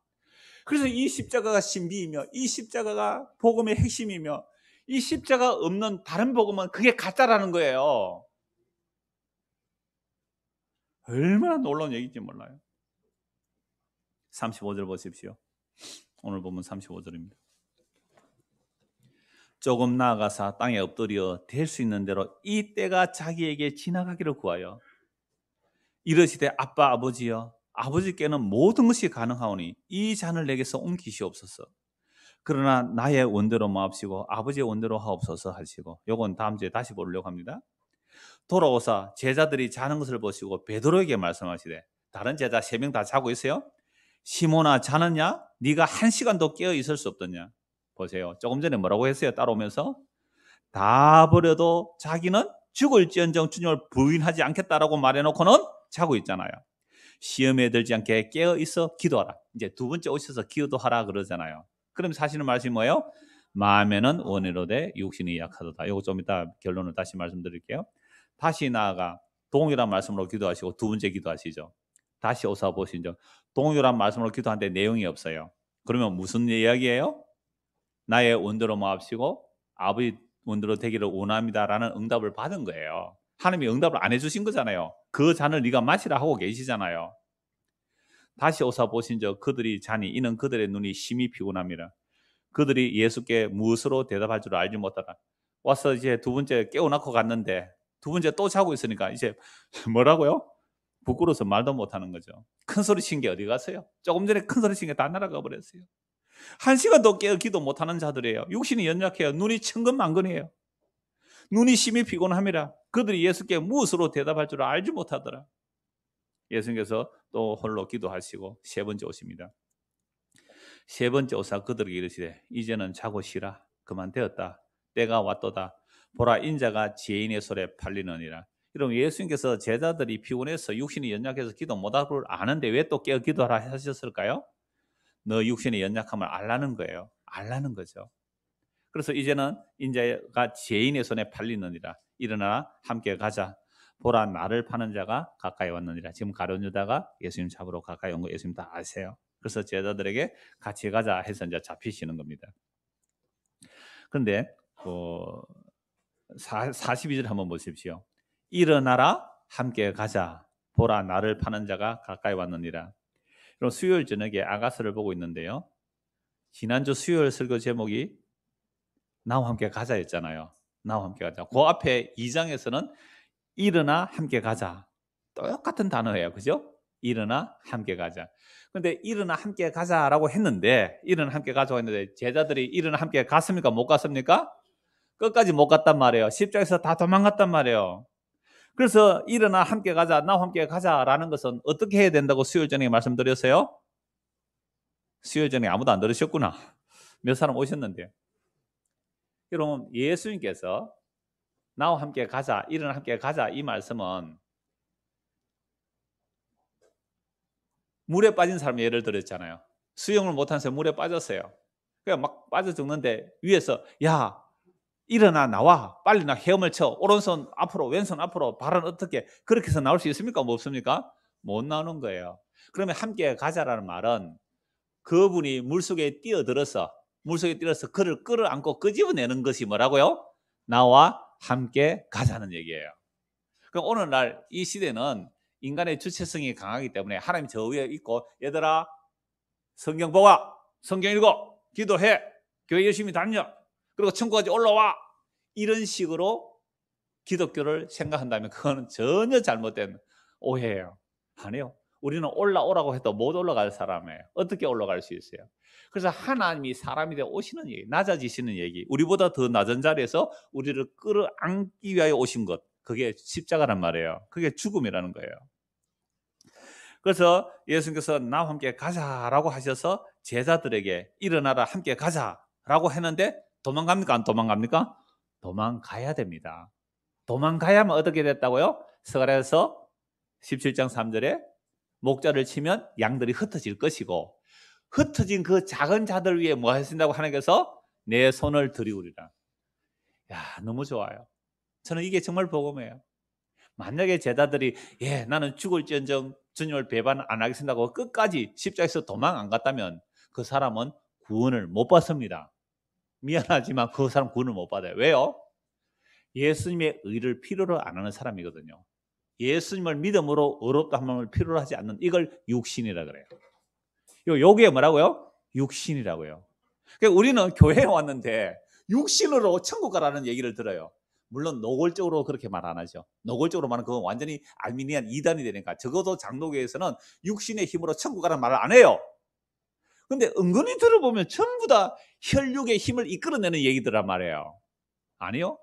그래서 이 십자가가 신비이며 이 십자가가 복음의 핵심이며 이 십자가 없는 다른 복음은 그게 가짜라는 거예요. 얼마나 놀라운 얘기인지 몰라요. 35절 보십시오. 오늘 보면 35절입니다. 조금 나아가사 땅에 엎드려 될 수 있는 대로 이 때가 자기에게 지나가기를 구하여 이르시되 아빠 아버지여 아버지께는 모든 것이 가능하오니 이 잔을 내게서 옮기시옵소서. 그러나 나의 원대로 마옵시고 아버지의 원대로 하옵소서 하시고 요건 다음 주에 다시 보려고 합니다. 돌아오사 제자들이 자는 것을 보시고 베드로에게 말씀하시되 다른 제자 세 명 다 자고 있어요. 시몬아 자느냐? 네가 한 시간도 깨어 있을 수 없더냐? 보세요. 조금 전에 뭐라고 했어요? 따라오면서 다 버려도 자기는 죽을지언정 주님을 부인하지 않겠다라고 말해놓고는 자고 있잖아요. 시험에 들지 않게 깨어 있어 기도하라. 이제 두 번째 오셔서 기도하라 그러잖아요. 그럼 사실은 말씀이 뭐예요? 마음에는 원해로 돼 육신이 약하도다. 이거 좀 이따 결론을 다시 말씀드릴게요. 다시 나아가 동일한 말씀으로 기도하시고 두 번째 기도하시죠. 다시 오사 보신적 동일한 말씀으로 기도하는데 내용이 없어요. 그러면 무슨 이야기예요? 나의 원대로 마합시고 아버지 원대로 되기를 원합니다라는 응답을 받은 거예요. 하나님이 응답을 안 해주신 거잖아요. 그 잔을 네가 마시라 하고 계시잖아요. 다시 오사 보신저 그들이 잔이 이는 그들의 눈이 심히 피곤합니다. 그들이 예수께 무엇으로 대답할 줄 알지 못하다. 와서 이제 두 번째 깨워놓고 갔는데 두 번째 또 자고 있으니까 이제 [laughs] 뭐라고요? 부끄러워서 말도 못하는 거죠. 큰 소리 친 게 어디 갔어요? 조금 전에 큰 소리 친 게 다 날아가 버렸어요. 한 시간 도 깨어 기도 못하는 자들이에요. 육신이 연약해요. 눈이 천근만근에요 눈이 심히 피곤함이라 그들이 예수께 무엇으로 대답할 줄 알지 못하더라. 예수님께서 또 홀로 기도하시고 세 번째 오십니다. 세 번째 오사 그들에게 이르시되 이제는 자고 쉬라 그만 되었다 때가 왔도다 보라 인자가 지혜인의 손에 팔리느니라. 이러면 예수님께서 제자들이 피곤해서 육신이 연약해서 기도 못하고 아는데 왜 또 깨어 기도하라 하셨을까요? 너 육신의 연약함을 알라는 거예요. 알라는 거죠. 그래서 이제는 인자가 죄인의 손에 팔리느니라. 일어나 함께 가자. 보라 나를 파는 자가 가까이 왔느니라. 지금 가룟 유다가 예수님 잡으러 가까이 온 거 예수님 다 아세요. 그래서 제자들에게 같이 가자 해서 이제 잡히시는 겁니다. 그런데 어, 42절 한번 보십시오. 일어나라 함께 가자. 보라 나를 파는 자가 가까이 왔느니라. 그럼 수요일 저녁에 아가서를 보고 있는데요. 지난주 수요일 설교 제목이 나와 함께 가자 했잖아요. 나와 함께 가자. 그 앞에 2장에서는 일어나 함께 가자. 똑같은 단어예요. 그죠? 일어나 함께 가자. 근데 일어나 함께 가자라고 했는데 일어나 함께 가자고 했는데 제자들이 일어나 함께 갔습니까? 못 갔습니까? 끝까지 못 갔단 말이에요. 십자에서 다 도망갔단 말이에요. 그래서 일어나 함께 가자, 나와 함께 가자라는 것은 어떻게 해야 된다고 수요일 저에 말씀드렸어요? 수요일 저에 아무도 안 들으셨구나. 몇 사람 오셨는데. 여러분 예수님께서 나와 함께 가자 일어나 함께 가자 이 말씀은 물에 빠진 사람 예를 들었잖아요. 수영을 못한 사람 물에 빠졌어요. 그냥 막 빠져 죽는데 위에서 야 일어나 나와 빨리 나 헤엄을 쳐 오른손 앞으로 왼손 앞으로 발은 어떻게 그렇게 해서 나올 수 있습니까? 뭐 없습니까? 못 나오는 거예요. 그러면 함께 가자라는 말은 그분이 물속에 뛰어들어서 물속에 뛰어서 그를 끌어안고 끄집어내는 것이 뭐라고요? 나와 함께 가자는 얘기예요. 그럼 오늘날 이 시대는 인간의 주체성이 강하기 때문에 하나님 저 위에 있고 얘들아 성경 보아 성경 읽어 기도해 교회 열심히 다녀 그리고 천국까지 올라와 이런 식으로 기독교를 생각한다면 그거는 전혀 잘못된 오해예요. 아니요. 우리는 올라오라고 해도 못 올라갈 사람이에요. 어떻게 올라갈 수 있어요? 그래서 하나님이 사람이 되어 오시는 얘기, 낮아지시는 얘기, 우리보다 더 낮은 자리에서 우리를 끌어안기 위하여 오신 것, 그게 십자가란 말이에요. 그게 죽음이라는 거예요. 그래서 예수님께서 나와 함께 가자라고 하셔서 제자들에게 일어나라 함께 가자라고 했는데 도망갑니까? 안 도망갑니까? 도망가야 됩니다. 도망가야만 어떻게 됐다고요? 서가에서 17장 3절에 목자를 치면 양들이 흩어질 것이고 흩어진 그 작은 자들 위해 뭐 하신다고 하나님께서 내 손을 들이우리라. 야, 너무 좋아요. 저는 이게 정말 복음이에요. 만약에 제자들이 예, 나는 죽을지언정 주님을 배반 안 하겠습니다고 끝까지 십자에서 도망 안 갔다면 그 사람은 구원을 못 받습니다. 미안하지만 그 사람 구원을 못 받아요. 왜요? 예수님의 의를 필요로 안 하는 사람이거든요. 예수님을 믿음으로 어렵다 함을 필요로 하지 않는 이걸 육신이라 그래요. 요게 뭐라고요? 육신이라고요. 그러니까 우리는 교회에 왔는데 육신으로 천국 가라는 얘기를 들어요. 물론 노골적으로 그렇게 말 안 하죠. 노골적으로 말은 그건 완전히 알미니안 이단이 되니까 적어도 장로교에서는 육신의 힘으로 천국 가라는 말을 안 해요. 근데 은근히 들어보면 전부 다 혈육의 힘을 이끌어내는 얘기들란 말이에요. 아니요.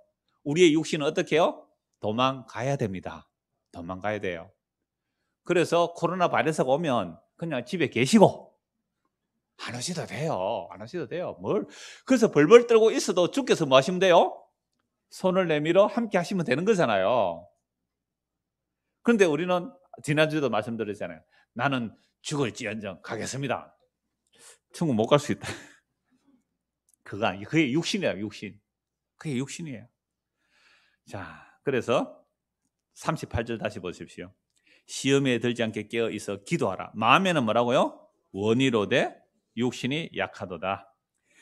우리의 육신은 어떻게 해요? 도망가야 됩니다. 도망가야 돼요. 그래서 코로나 바이러스가 오면 그냥 집에 계시고 안 오셔도 돼요. 안 오셔도 돼요. 뭘? 그래서 벌벌 떨고 있어도 주께서 뭐 하시면 돼요? 손을 내밀어 함께 하시면 되는 거잖아요. 그런데 우리는 지난주에도 말씀드렸잖아요. 나는 죽을지언정 가겠습니다. 천국 못 갈 수 있다. [laughs] 그가 거아 그게 육신이에요, 육신. 그게 육신이에요. 자, 그래서 38절 다시 보십시오. 시험에 들지 않게 깨어 있어 기도하라. 마음에는 뭐라고요? 원의로 돼 육신이 약하도다.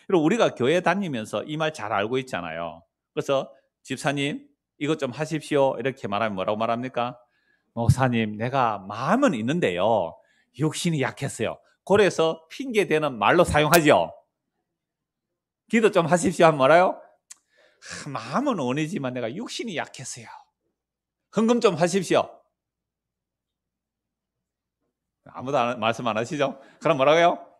그리고 우리가 교회 다니면서 이 말 잘 알고 있잖아요. 그래서 집사님 이것 좀 하십시오. 이렇게 말하면 뭐라고 말합니까? 목사님 내가 마음은 있는데요. 육신이 약했어요. 그래서 핑계대는 말로 사용하죠. 기도 좀 하십시오 하면 뭐라요? 아, 마음은 원이지만 내가 육신이 약했어요. 헌금 좀 하십시오. 아무도 안, 말씀 안 하시죠? 그럼 뭐라고요?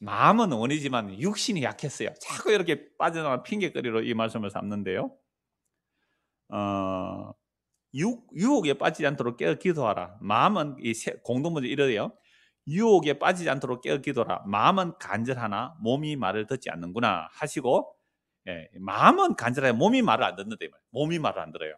마음은 원이지만 육신이 약했어요. 자꾸 이렇게 빠져나가 핑계거리로 이 말씀을 삼는데요. 어, 유, 혹에 빠지지 않도록 깨어 기도하라. 마음은 이 공동문제 이래요. 유혹에 빠지지 않도록 깨어 기도라. 마음은 간절하나 몸이 말을 듣지 않는구나 하시고 예, 마음은 간절하 몸이 말을 안 듣는다 몸이 말을 안 들어요.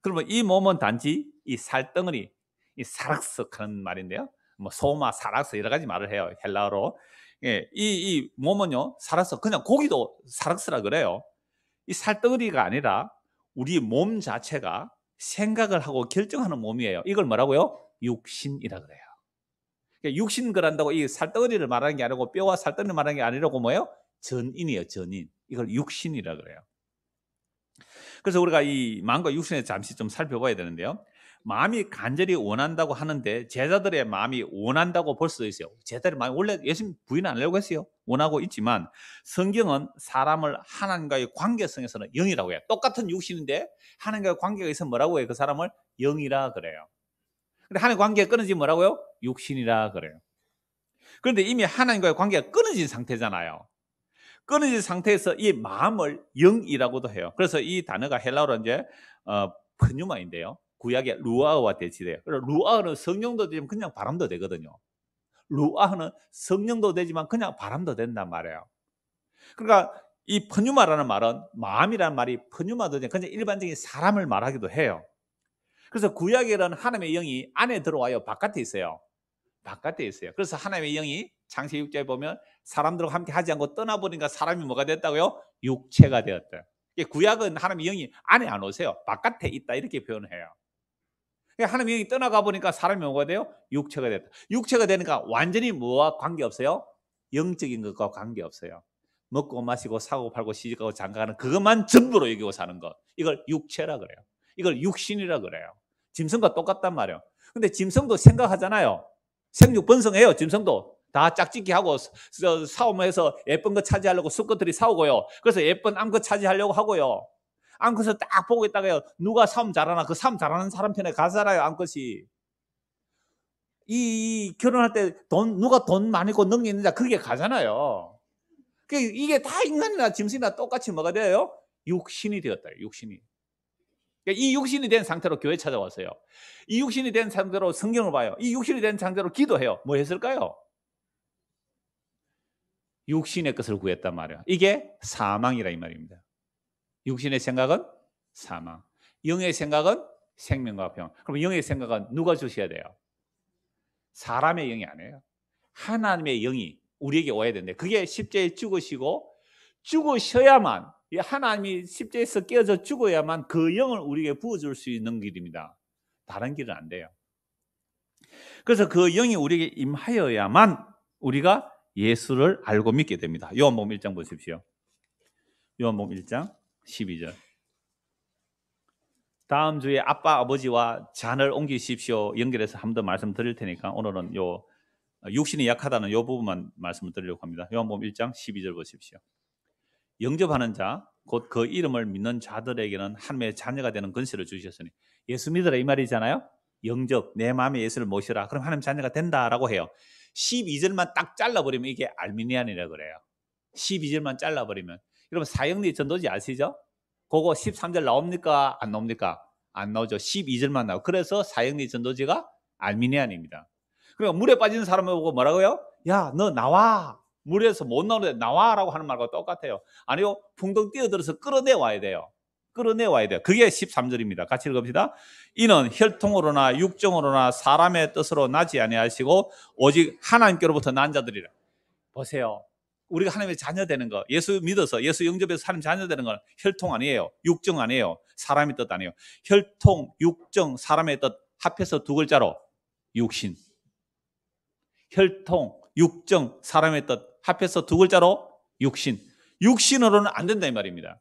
그러면 이 몸은 단지 이 살덩어리 이 사락석하는 말인데요. 뭐 소마, 사락석 여러 가지 말을 해요. 헬라어로 예, 이, 이 몸은요, 살아서 그냥 고기도 사락스라 그래요. 이 살덩어리가 아니라 우리 몸 자체가 생각을 하고 결정하는 몸이에요. 이걸 뭐라고요? 육신이라 그래요. 그러니까 육신 그란다고 이 살덩어리를 말하는 게 아니고 뼈와 살덩어리를 말하는 게 아니라고 뭐예요? 전인이에요, 전인. 이걸 육신이라 그래요. 그래서 우리가 이 마음과 육신에 잠시 좀 살펴봐야 되는데요. 마음이 간절히 원한다고 하는데 제자들의 마음이 원한다고 볼 수 있어요. 제자들의 마음이 원래 예수님 부인 안 하려고 했어요. 원하고 있지만 성경은 사람을 하나님과의 관계성에서는 영이라고 해요. 똑같은 육신인데 하나님과의 관계가 있어 뭐라고 해요? 그 사람을 영이라 그래요. 근데 하나님 관계가 끊어지면 뭐라고요? 육신이라 그래요. 그런데 이미 하나님과의 관계가 끊어진 상태잖아요. 끊어진 상태에서 이 마음을 영이라고도 해요. 그래서 이 단어가 헬라어로 이제 어, 푸뉴마인데요. 구약의 루아와 대치돼요. 루아는 성령도 되지만 그냥 바람도 되거든요. 루아는 성령도 되지만 그냥 바람도 된단 말이에요. 그러니까 이 퍼뉴마라는 말은 마음이라는 말이 퍼뉴마도 되지 그냥 일반적인 사람을 말하기도 해요. 그래서 구약에는 하나님의 영이 안에 들어와요. 바깥에 있어요. 바깥에 있어요. 그래서 하나님의 영이 창세기 6에 보면 사람들과 함께 하지 않고 떠나버리니까 사람이 뭐가 됐다고요? 육체가 되었다. 구약은 하나님의 영이 안에 안 오세요. 바깥에 있다 이렇게 표현해요. 그러니까 하나님 영이 떠나가 보니까 사람이 뭐가 돼요? 육체가 됐다. 육체가 되니까 완전히 뭐와 관계없어요? 영적인 것과 관계없어요. 먹고 마시고 사고 팔고 시집가고 장가가는 그것만 전부로 여기고 사는 것. 이걸 육체라 그래요. 이걸 육신이라 그래요. 짐승과 똑같단 말이에요. 근데 짐승도 생각하잖아요. 생육 번성해요. 짐승도. 다 짝짓기 하고 사오면서 예쁜 거 차지하려고 수컷들이 사오고요. 그래서 예쁜 암컷 차지하려고 하고요. 암컷을 딱 보고 있다가 누가 삶 잘하나 그 삶 잘하는 사람 편에 가잖아요. 암컷이. 이, 이 결혼할 때 돈 누가 돈 많이 있고 능력 있는 자 그게 가잖아요. 이게 다 인간이나 짐승이나 똑같이 뭐가 돼요? 육신이 되었다. 육신이. 그러니까 이 육신이 된 상태로 교회 찾아왔어요. 이 육신이 된 상태로 성경을 봐요. 이 육신이 된 상태로 기도해요. 뭐 했을까요? 육신의 것을 구했단 말이에요. 이게 사망이라 이 말입니다. 육신의 생각은 사망. 영의 생각은 생명과 평. 그럼 영의 생각은 누가 주셔야 돼요? 사람의 영이 아니에요. 하나님의 영이 우리에게 와야 되는데 그게 십자에 죽으시고 죽으셔야만 하나님이 십자에서 깨어져 죽어야만 그 영을 우리에게 부어줄 수 있는 길입니다. 다른 길은 안 돼요. 그래서 그 영이 우리에게 임하여야만 우리가 예수를 알고 믿게 됩니다. 요한복음 1장 보십시오. 요한복음 1장 12절. 다음 주에 아빠 아버지와 잔을 옮기십시오. 연결해서 한 번 더 말씀드릴 테니까 오늘은 요 육신이 약하다는 요 부분만 말씀을 드리려고 합니다. 요한복음 1장 12절 보십시오. 영접하는 자 곧 그 이름을 믿는 자들에게는 하나님의 자녀가 되는 근세를 주셨으니 예수 믿으라 이 말이잖아요. 영접 내 마음에 예수를 모시라. 그럼 하나님 자녀가 된다라고 해요. 12절만 딱 잘라버리면 이게 알미니안이라 그래요. 12절만 잘라버리면 여러분 사형리 전도지 아시죠? 그거 13절 나옵니까? 안 나옵니까? 안 나오죠. 12절만 나오 그래서 사형리 전도지가 알미니안입니다. 그러니까 물에 빠진 사람을 보고 뭐라고요? 야, 너 나와. 물에서 못 나오는데 나와라고 하는 말과 똑같아요. 아니요. 풍덩 뛰어들어서 끌어내와야 돼요. 끌어내와야 돼요. 그게 13절입니다. 같이 읽읍시다. 이는 혈통으로나 육정으로나 사람의 뜻으로 나지 아니하시고 오직 하나님께로부터 난 자들이라. 보세요. 우리가 하나님의 자녀 되는 거, 예수 믿어서 예수 영접해서 하나님 자녀 되는 건 혈통 아니에요. 육정 아니에요. 사람의 뜻 아니에요. 혈통, 육정, 사람의 뜻 합해서 두 글자로 육신. 혈통, 육정, 사람의 뜻 합해서 두 글자로 육신. 육신으로는 안 된다 이 말입니다.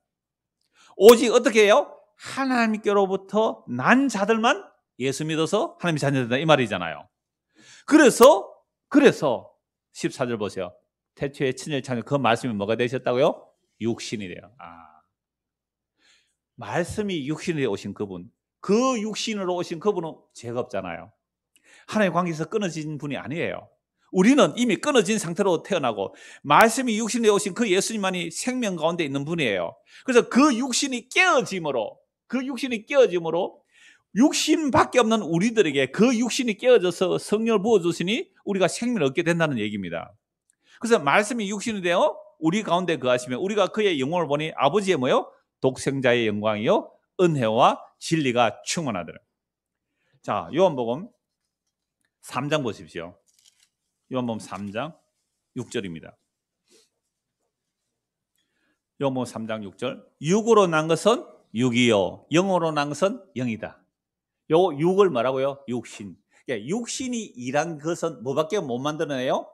오직 어떻게 해요? 하나님께로부터 난 자들만 예수 믿어서 하나님의 자녀 된다 이 말이잖아요. 그래서 그래서 14절 보세요. 태초에 친일 찾는 그 말씀이 뭐가 되셨다고요? 육신이 래요 아. 말씀이 육신으로 오신 그분, 그 육신으로 오신 그분은 죄가 없잖아요. 하나님 관계에서 끊어진 분이 아니에요. 우리는 이미 끊어진 상태로 태어나고 말씀이 육신으 오신 그 예수님만이 생명 가운데 있는 분이에요. 그래서 그 육신이 깨어짐으로 그 육신이 깨어짐으로 육신밖에 없는 우리들에게 그 육신이 깨어져서 성령을 부어 주시니 우리가 생명을 얻게 된다는 얘기입니다. 그래서 말씀이 육신이 되어 우리 가운데 그하시면 우리가 그의 영광을 보니 아버지의 뭐요? 독생자의 영광이요. 은혜와 진리가 충만하더라. 자, 요한복음 3장 보십시오. 요한복음 3장 6절입니다. 요한복음 3장 6절. 육으로 난 것은 육이요. 영으로 난 것은 영이다. 요 육을 말하고요 육신. 예, 육신이 일한 것은 뭐밖에 못 만들어내요?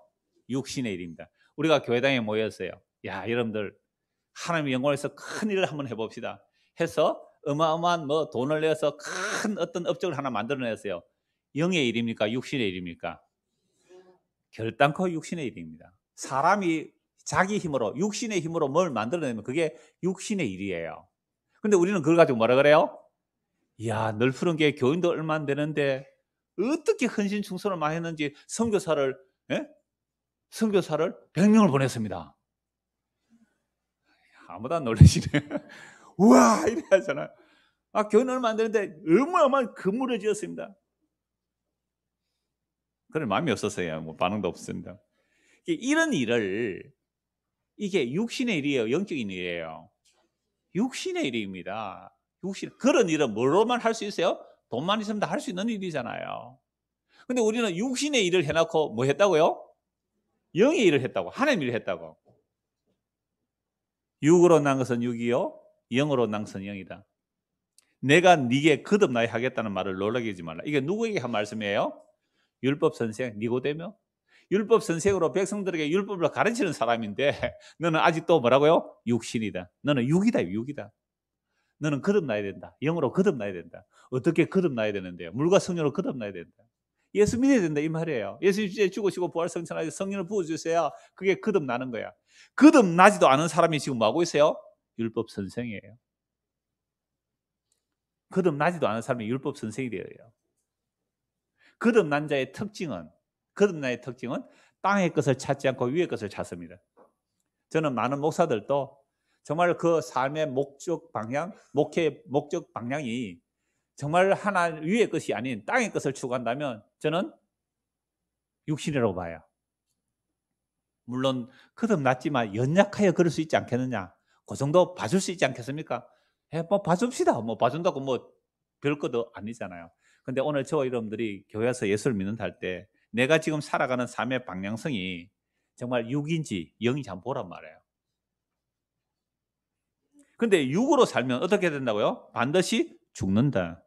육신의 일입니다. 우리가 교회당에 모였어요. 야, 여러분들 하나님의 영광에서 큰 일을 한번 해봅시다. 해서 어마어마한 뭐 돈을 내서 어큰 어떤 업적을 하나 만들어냈어요. 영의 일입니까? 육신의 일입니까? 결단코 육신의 일입니다. 사람이 자기 힘으로 육신의 힘으로 뭘 만들어내면 그게 육신의 일이에요. 근데 우리는 그걸 가지고 뭐라 그래요? 야, 널푸른 게 교인도 얼마 안 되는데 어떻게 헌신 충성을 많이 했는지 성교사를 예? 선교사를 100명을 보냈습니다. 아무도 안 놀라시네. [laughs] 우와! 이래 하잖아요. 아, 교회는 얼마 안 되는데 어마어마한 건물을 지었습니다. 그런 마음이 없었어요. 뭐 반응도 없습니다. 이런 일을 이게 육신의 일이에요. 영적인 일이에요. 육신의 일입니다. 육신 그런 일은 뭘로만 할 수 있어요? 돈만 있으면 다 할 수 있는 일이잖아요. 근데 우리는 육신의 일을 해놓고 뭐 했다고요? 영의 일을 했다고 하나님 일을 했다고. 육으로 난 것은 육이요 영으로 난 것은 영이다. 내가 네게 거듭나야 하겠다는 말을 놀라게 하지 말라. 이게 누구에게 한 말씀이에요? 율법 선생 니고데모. 율법 선생으로 백성들에게 율법을 가르치는 사람인데 [laughs] 너는 아직도 뭐라고요? 육신이다. 너는 육이다. 육이다. 너는 거듭나야 된다. 영으로 거듭나야 된다. 어떻게 거듭나야 되는데요? 물과 성령으로 거듭나야 된다. 예수 믿어야 된다 이 말이에요. 예수 님 이제 죽으시고 부활 성천하시 성령을 부어주세요. 그게 거듭나는 거야. 거듭나지도 않은 사람이 지금 뭐하고 있어요? 율법 선생이에요. 거듭나지도 않은 사람이 율법 선생이 되어요. 거듭난 자의 특징은 거듭난 자의 특징은 땅의 것을 찾지 않고 위의 것을 찾습니다. 저는 많은 목사들도 정말 그 삶의 목적 방향, 목회 목적 방향이 정말 하나 위의 것이 아닌 땅의 것을 추구한다면 저는 육신이라고 봐요. 물론 거듭났지만 연약하여 그럴 수 있지 않겠느냐. 그 정도 봐줄 수 있지 않겠습니까? 에, 뭐 봐줍시다. 뭐 봐준다고 뭐 별것도 아니잖아요. 근데 오늘 저 여러분들이 교회에서 예수를 믿는다 할때 내가 지금 살아가는 삶의 방향성이 정말 육인지 영인지 한번 보란 말이에요. 근데 육으로 살면 어떻게 된다고요? 반드시 죽는다.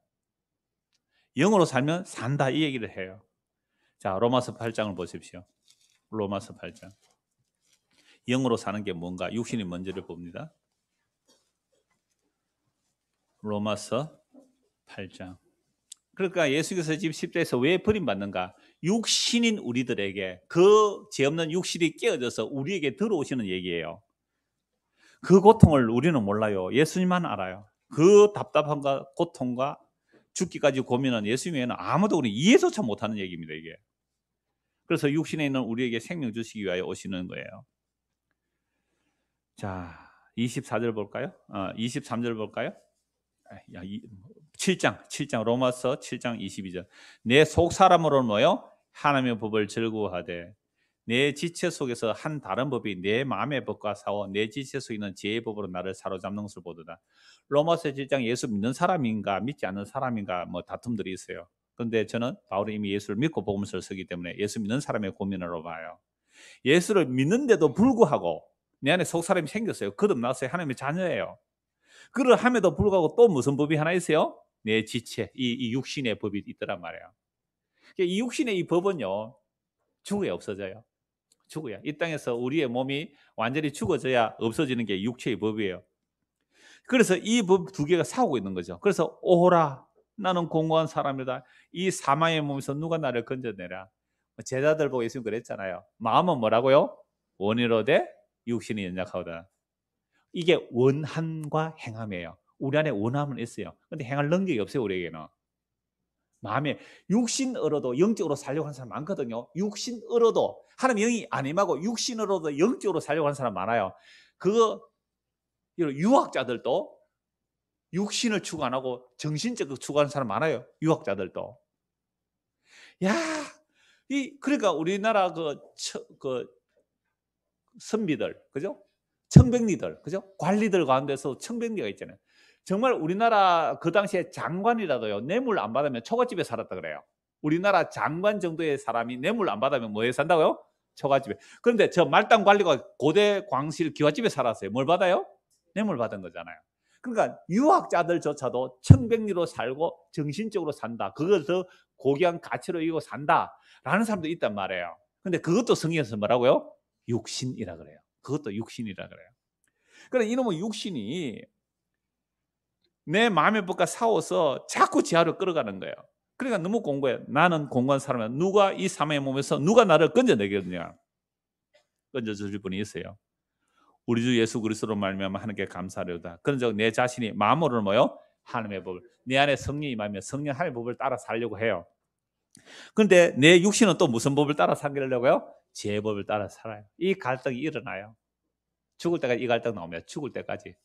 영으로 살면 산다 이 얘기를 해요. 자, 로마서 8장을 보십시오. 로마서 8장. 영으로 사는 게 뭔가 육신이 먼저를 봅니다. 로마서 8장. 그러니까 예수께서 집금 십자에서 왜 버림받는가? 육신인 우리들에게 그 죄 없는 육신이 깨어져서 우리에게 들어오시는 얘기예요. 그 고통을 우리는 몰라요. 예수님만 알아요. 그 답답함과 고통과 죽기까지 고민한 예수님 외에는 아무도 우리 이해조차 못하는 얘기입니다, 이게. 그래서 육신에 있는 우리에게 생명 주시기 위하여 오시는 거예요. 자, 24절 볼까요? 어, 23절 볼까요? 아, 야, 이, 7장, 7장, 로마서 7장 22절. 내 속 사람으로는 뭐 하나님의 법을 즐거워하되 내 지체 속에서 한 다른 법이 내 마음의 법과 싸워 내 지체 속에 있는 지혜의 법으로 나를 사로잡는 것을 보도다. 로마서 7장 예수 믿는 사람인가 믿지 않는 사람인가 뭐 다툼들이 있어요. 근데 저는 바울이 이미 예수를 믿고 복음서를 쓰기 때문에 예수 믿는 사람의 고민으로 봐요. 예수를 믿는데도 불구하고 내 안에 속사람이 생겼어요. 거듭났어요. 하나님의 자녀예요. 그를함에도 불구하고 또 무슨 법이 하나 있어요? 내 지체, 이, 이 육신의 법이 있더란 말이에요. 그러니까 이 육신의 이 법은요, 죽어야 없어져요. 죽어야. 이 땅에서 우리의 몸이 완전히 죽어져야 없어지는 게 육체의 법이에요. 그래서 이 법 두 개가 싸우고 있는 거죠. 그래서 오호라 나는 공고한 사람이다. 이 사망의 몸에서 누가 나를 건져내라. 뭐 제자들 보고 예수님 그랬잖아요. 마음은 뭐라고요? 원이로 돼 육신이 연약하다. 이게 원함과 행함이에요. 우리 안에 원함은 있어요. 근데 행할 능력이 없어요, 우리에게는. 마음에 육신 으로도 영적으로 살려고 하는 사람 많거든요. 육신 으로도 하나님 영이 아님하고 육신 으로도 영적으로 살려고 하는 사람 많아요. 그거 유학자들도 육신을 추구 안 하고 정신적으로 추구하는 사람 많아요. 유학자들도. 야, 이 그러니까 우리나라 그, 처, 그 선비들, 그죠? 청백리들, 그죠? 관리들 가운데서 청백리가 있잖아요. 정말 우리나라 그 당시에 장관이라도요 뇌물 안 받으면 처갓집에 살았다 그래요. 우리나라 장관 정도의 사람이 뇌물 안 받으면 뭐에 산다고요? 처갓집에. 그런데 저 말단 관리가 고대 광실 기와집에 살았어요. 뭘 받아요? 뇌물 받은 거잖아요. 그러니까 유학자들조차도 청백리로 살고 정신적으로 산다. 그걸 더 고귀한 가치로 이고 산다라는 사람도 있단 말이에요. 근데 그것도 성의에서 뭐라고요? 육신이라 그래요. 그것도 육신이라 그래요. 그러나 그러니까 이놈의 육신이 내 마음의 법과 싸워서 자꾸 지하로 끌어가는 거예요. 그러니까 너무 공고해. 나는 공고한 사람이야. 누가 이 사망의 몸에서 누가 나를 건져내겠느냐? 건져줄 분이 있어요. 우리 주 예수 그리스도로 말미암아 하나님께 감사하려다. 그런즉 내 자신이 마음으로 뭐요? 하나님의 법을 내 안에 성령이 임하며 성령 하나님의 법을 따라 살려고 해요. 그런데 내 육신은 또 무슨 법을 따라 살려고요? 죄의 법을 따라 살아요. 이 갈등이 일어나요. 죽을 때까지 이 갈등 나오면 죽을 때까지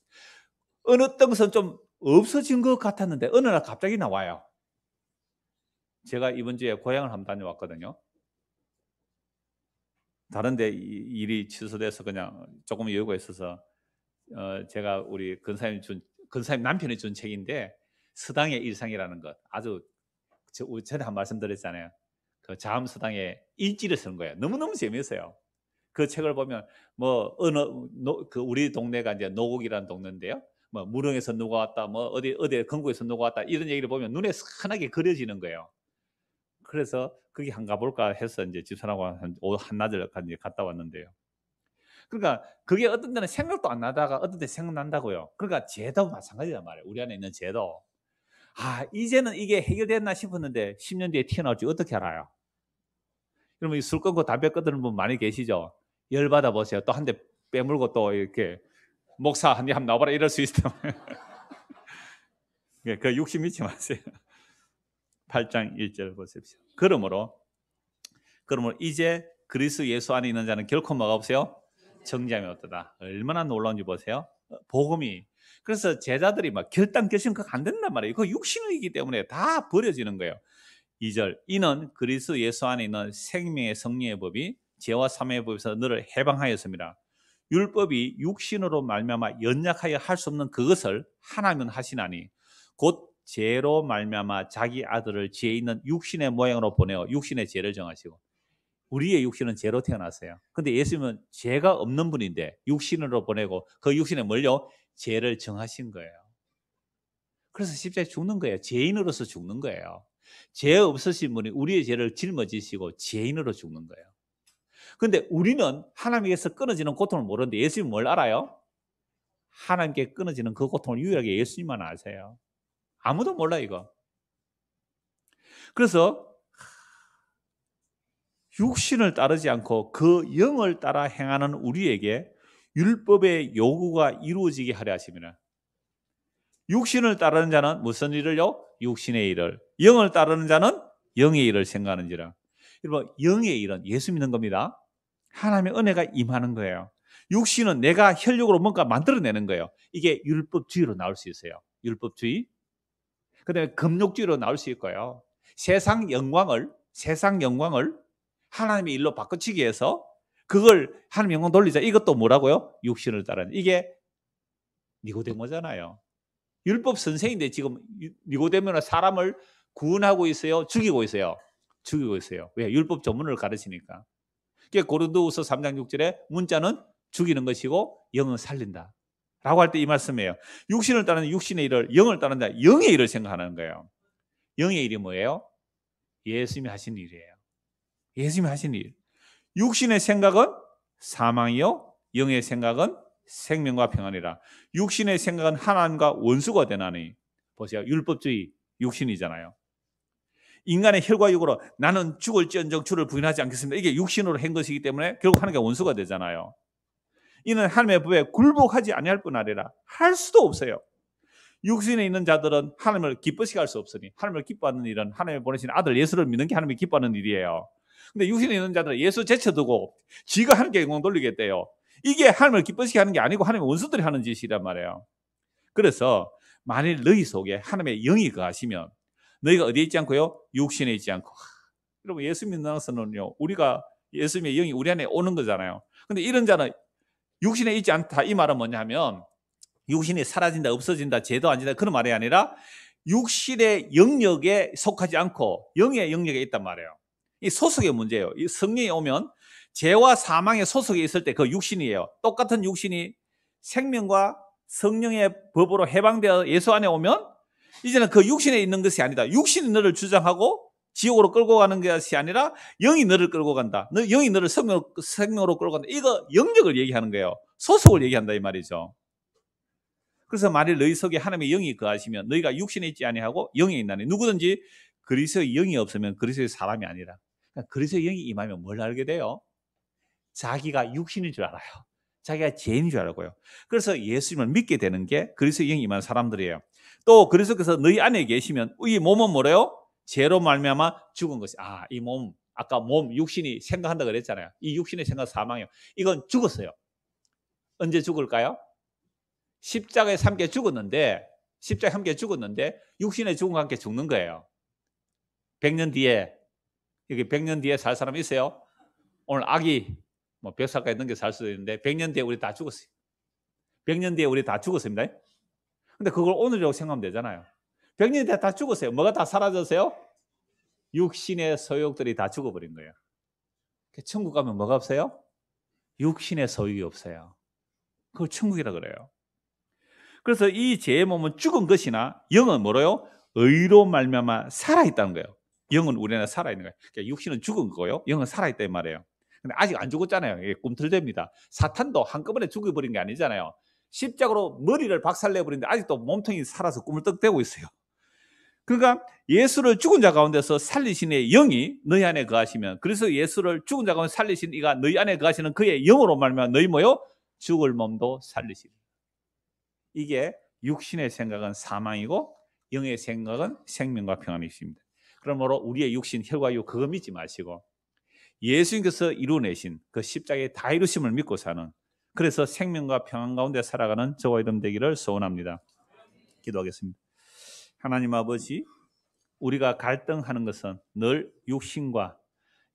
어느 땅에좀 없어진 것 같았는데 어느 날 갑자기 나와요. 제가 이번 주에 고향을 한번 다녀왔거든요. 다른데 일이 취소돼서 그냥 조금 여유가 있어서 어 제가 우리 근사님 준 근사님 남편이 준 책인데 서당의 일상이라는 것 아주 저, 전에 한 말씀드렸잖아요. 그 자음 서당의 일지를 쓴 거예요. 너무 너무 재미있어요. 그 책을 보면 뭐 어느 노, 그 우리 동네가 이제 노곡이라는 동네인데요. 뭐 무릉에서 누가 왔다, 뭐 어디 어디 건국에서 누가 왔다 이런 얘기를 보면 눈에 선하게 그려지는 거예요. 그래서 그게 한가 볼까 해서 이제 집사람과 한나절까 갔다 왔는데요. 그러니까 그게 어떤 때는 생각도 안 나다가 어떤 때 생각난다고요. 그러니까 제도 마찬가지란 말이에요. 우리 안에 있는 제도. 아, 이제는 이게 해결됐나 싶었는데 10년 뒤에 튀어나올지 어떻게 알아요? 그러면 술 끊고 담배 끊는 분 많이 계시죠? 열받아 보세요. 또 한 대 빼물고 또 이렇게 목사 한니 네, 한번 나와봐라 이럴 수 있다. [laughs] 예, 그 욕심 잊지 마세요. 8장 1절 보십시오. 그러므로 그러므로 이제 그리스 예수 안에 있는 자는 결코 뭐가 없어요? 정잠이 없다. 얼마나 놀라운지 보세요. 복음이 그래서 제자들이 막 결단 결심 그안 된단 말이에요. 그 육신이기 때문에 다 버려지는 거예요. 2절 이는 그리스 예수 안에 있는 생명의 성리의 법이 죄와 사의 법에서 너를 해방하였습니다. 율법이 육신으로 말미암아 연약하여 할 수 없는 그것을 하나면 하시나니 곧 죄로 말미암아 자기 아들을 죄 있는 육신의 모양으로 보내어 육신의 죄를 정하시고 우리의 육신은 죄로 태어났어요. 근데 예수님은 죄가 없는 분인데 육신으로 보내고 그 육신에 몰려 죄를 정하신 거예요. 그래서 십자에 가 죽는 거예요. 죄인으로서 죽는 거예요. 죄 없으신 분이 우리의 죄를 짊어지시고 죄인으로 죽는 거예요. 근데 우리는 하나님께서 끊어지는 고통을 모르는데 예수님 뭘 알아요? 하나님께 끊어지는 그 고통을 유일하게 예수님만 아세요. 아무도 몰라 이거. 그래서 육신을 따르지 않고 그 영을 따라 행하는 우리에게 율법의 요구가 이루어지게 하려 하십니다. 육신을 따르는 자는 무슨 일을요? 육신의 일을. 영을 따르는 자는 영의 일을 생각하는지라. 여러분 영의 일은 예수 믿는 겁니다. 하나님의 은혜가 임하는 거예요. 육신은 내가 혈육으로 뭔가 만들어내는 거예요. 이게 율법주의로 나올 수 있어요. 율법주의. 그 다음에 금욕주의로 나올 수 있고요. 세상 영광을, 세상 영광을 하나님의 일로 바꿔치기 해서 그걸 하나님 영광 돌리자. 이것도 뭐라고요? 육신을 따르는. 이게 니고데모잖아요. 율법 선생인데 지금 니고데모는 사람을 구원하고 있어요? 죽이고 있어요? 죽이고 있어요. 왜? 율법 전문을 가르치니까. 고린도후서 3장 6절에 문자는 죽이는 것이고 영은 살린다. 라고 할 때 이 말씀이에요. 육신을 따르는 육신의 일을 영을 따른다. 영의 일을 생각하는 거예요. 영의 일이 뭐예요? 예수님이 하신 일이에요. 예수님이 하신 일. 육신의 생각은 사망이요. 영의 생각은 생명과 평안이라. 육신의 생각은 하나님과 원수가 되나니. 보세요. 율법주의 육신이잖아요. 인간의 혈과 육으로 나는 죽을지언정 주를 부인하지 않겠습니다. 이게 육신으로 한 것이기 때문에 결국 하는게 원수가 되잖아요. 이는 하나님의 법에 굴복하지 아니할 뿐 아니라 할 수도 없어요. 육신에 있는 자들은 하나님을 기뻐시게할 수 없으니 하나님을 기뻐하는 일은 하나님이 보내신 아들 예수를 믿는 게 하나님이 기뻐하는 일이에요. 근데 육신에 있는 자들은 예수 제쳐두고 지가 하나님께 영광 돌리겠대요. 이게 하나님을 기뻐시게 하는 게 아니고 하나님의 원수들이 하는 짓이란 말이에요. 그래서 만일 너희 속에 하나님의 영이 거하시면 너희가 어디에 있지 않고요? 육신에 있지 않고. 여러분 예수 믿는다서는요. 우리가 예수님의 영이 우리 안에 오는 거잖아요. 근데 이런 자는 육신에 있지 않다. 이 말은 뭐냐면 하 육신이 사라진다, 없어진다, 제도 안 진다 그런 말이 아니라 육신의 영역에 속하지 않고 영의 영역에 있단 말이에요. 이 소속의 문제예요. 이 성령이 오면 죄와 사망의 소속에 있을 때 그 육신이에요. 똑같은 육신이 생명과 성령의 법으로 해방되어 예수 안에 오면 이제는 그 육신에 있는 것이 아니다. 육신이 너를 주장하고 지옥으로 끌고 가는 것이 아니라 영이 너를 끌고 간다. 너, 영이 너를 생명으로, 생명으로 끌고 간다. 이거 영역을 얘기하는 거예요. 소속을 얘기한다 이 말이죠. 그래서 만일 너희 속에 하나님의 영이 거하시면 너희가 육신에 있지 아니하고 영에 있나니 누구든지 그리스의 영이 없으면 그리스의 사람이 아니라 그러니까 그리스의 영이 임하면 뭘 알게 돼요? 자기가 육신인 줄 알아요. 자기가 죄인 줄 알고요. 그래서 예수님을 믿게 되는 게 그리스의 영이 임한 사람들이에요. 또 그래서 그래서 너희 안에 계시면 이 몸은 뭐래요? 죄로 말미암아 죽은 것이 아이몸 아까 몸 육신이 생각한다 그랬잖아요. 이 육신의 생각 사망이요. 이건 죽었어요. 언제 죽을까요? 십자가에 함께 죽었는데 십자가에 함께 죽었는데 육신의 죽음과 함께 죽는 거예요. 100년 뒤에 여기 100년 뒤에 살 사람 있어요? 오늘 아기 뭐 100살까지 넘게 살 수도 있는데 100년 뒤에 우리 다 죽었어요. 100년 뒤에 우리 다 죽었습니다. 근데 그걸 오늘이라고 생각하면 되잖아요. 병인이 다 죽었어요. 뭐가 다 사라졌어요? 육신의 소욕들이 다 죽어버린 거예요. 그 천국 가면 뭐가 없어요? 육신의 소욕이 없어요. 그걸 천국이라 그래요. 그래서 이 죄의 몸은 죽은 것이나 영은 뭐로요? 의로 말미암아 살아있다는 거예요. 영은 우리나라 살아있는 거예요. 그러니까 육신은 죽은 거요. 영은 살아있다 이 말이에요. 근데 아직 안 죽었잖아요. 꿈틀댑니다. 사탄도 한꺼번에 죽여버린 게 아니잖아요. 십자가로 머리를 박살내버리는데 아직도 몸통이 살아서 꿈을 떡대고 있어요. 그러니까 예수를 죽은 자 가운데서 살리신 의 영이 너희 안에 거하시면 그래서 예수를 죽은 자 가운데 살리신 이가 너희 안에 거하시는 그의 영으로 말면 너희 모여 죽을 몸도 살리시 이게 육신의 생각은 사망이고 영의 생각은 생명과 평안이 있니다 그러므로 우리의 육신, 혈과육 그거 믿지 마시고 예수님께서 이루내신 그 십자가의 다 이루심을 믿고 사는 그래서 생명과 평안 가운데 살아가는 저와 이름 되기를 소원합니다. 기도하겠습니다. 하나님 아버지, 우리가 갈등하는 것은 늘 육신과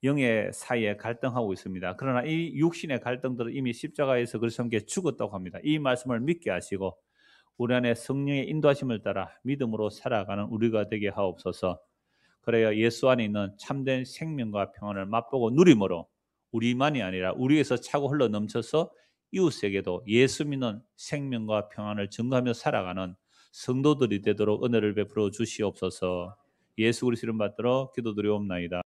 영의 사이에 갈등하고 있습니다. 그러나 이 육신의 갈등들은 이미 십자가에서 그리스 함께 죽었다고 합니다. 이 말씀을 믿게 하시고 우리 안에 성령의 인도하심을 따라 믿음으로 살아가는 우리가 되게 하옵소서. 그래야 예수 안에 있는 참된 생명과 평안을 맛보고 누림으로 우리만이 아니라 우리에서 차고 흘러 넘쳐서 이웃에게도 예수 믿는 생명과 평안을 증거하며 살아가는 성도들이 되도록 은혜를 베풀어 주시옵소서. 예수 그리스도를 받들어 기도드리옵나이다.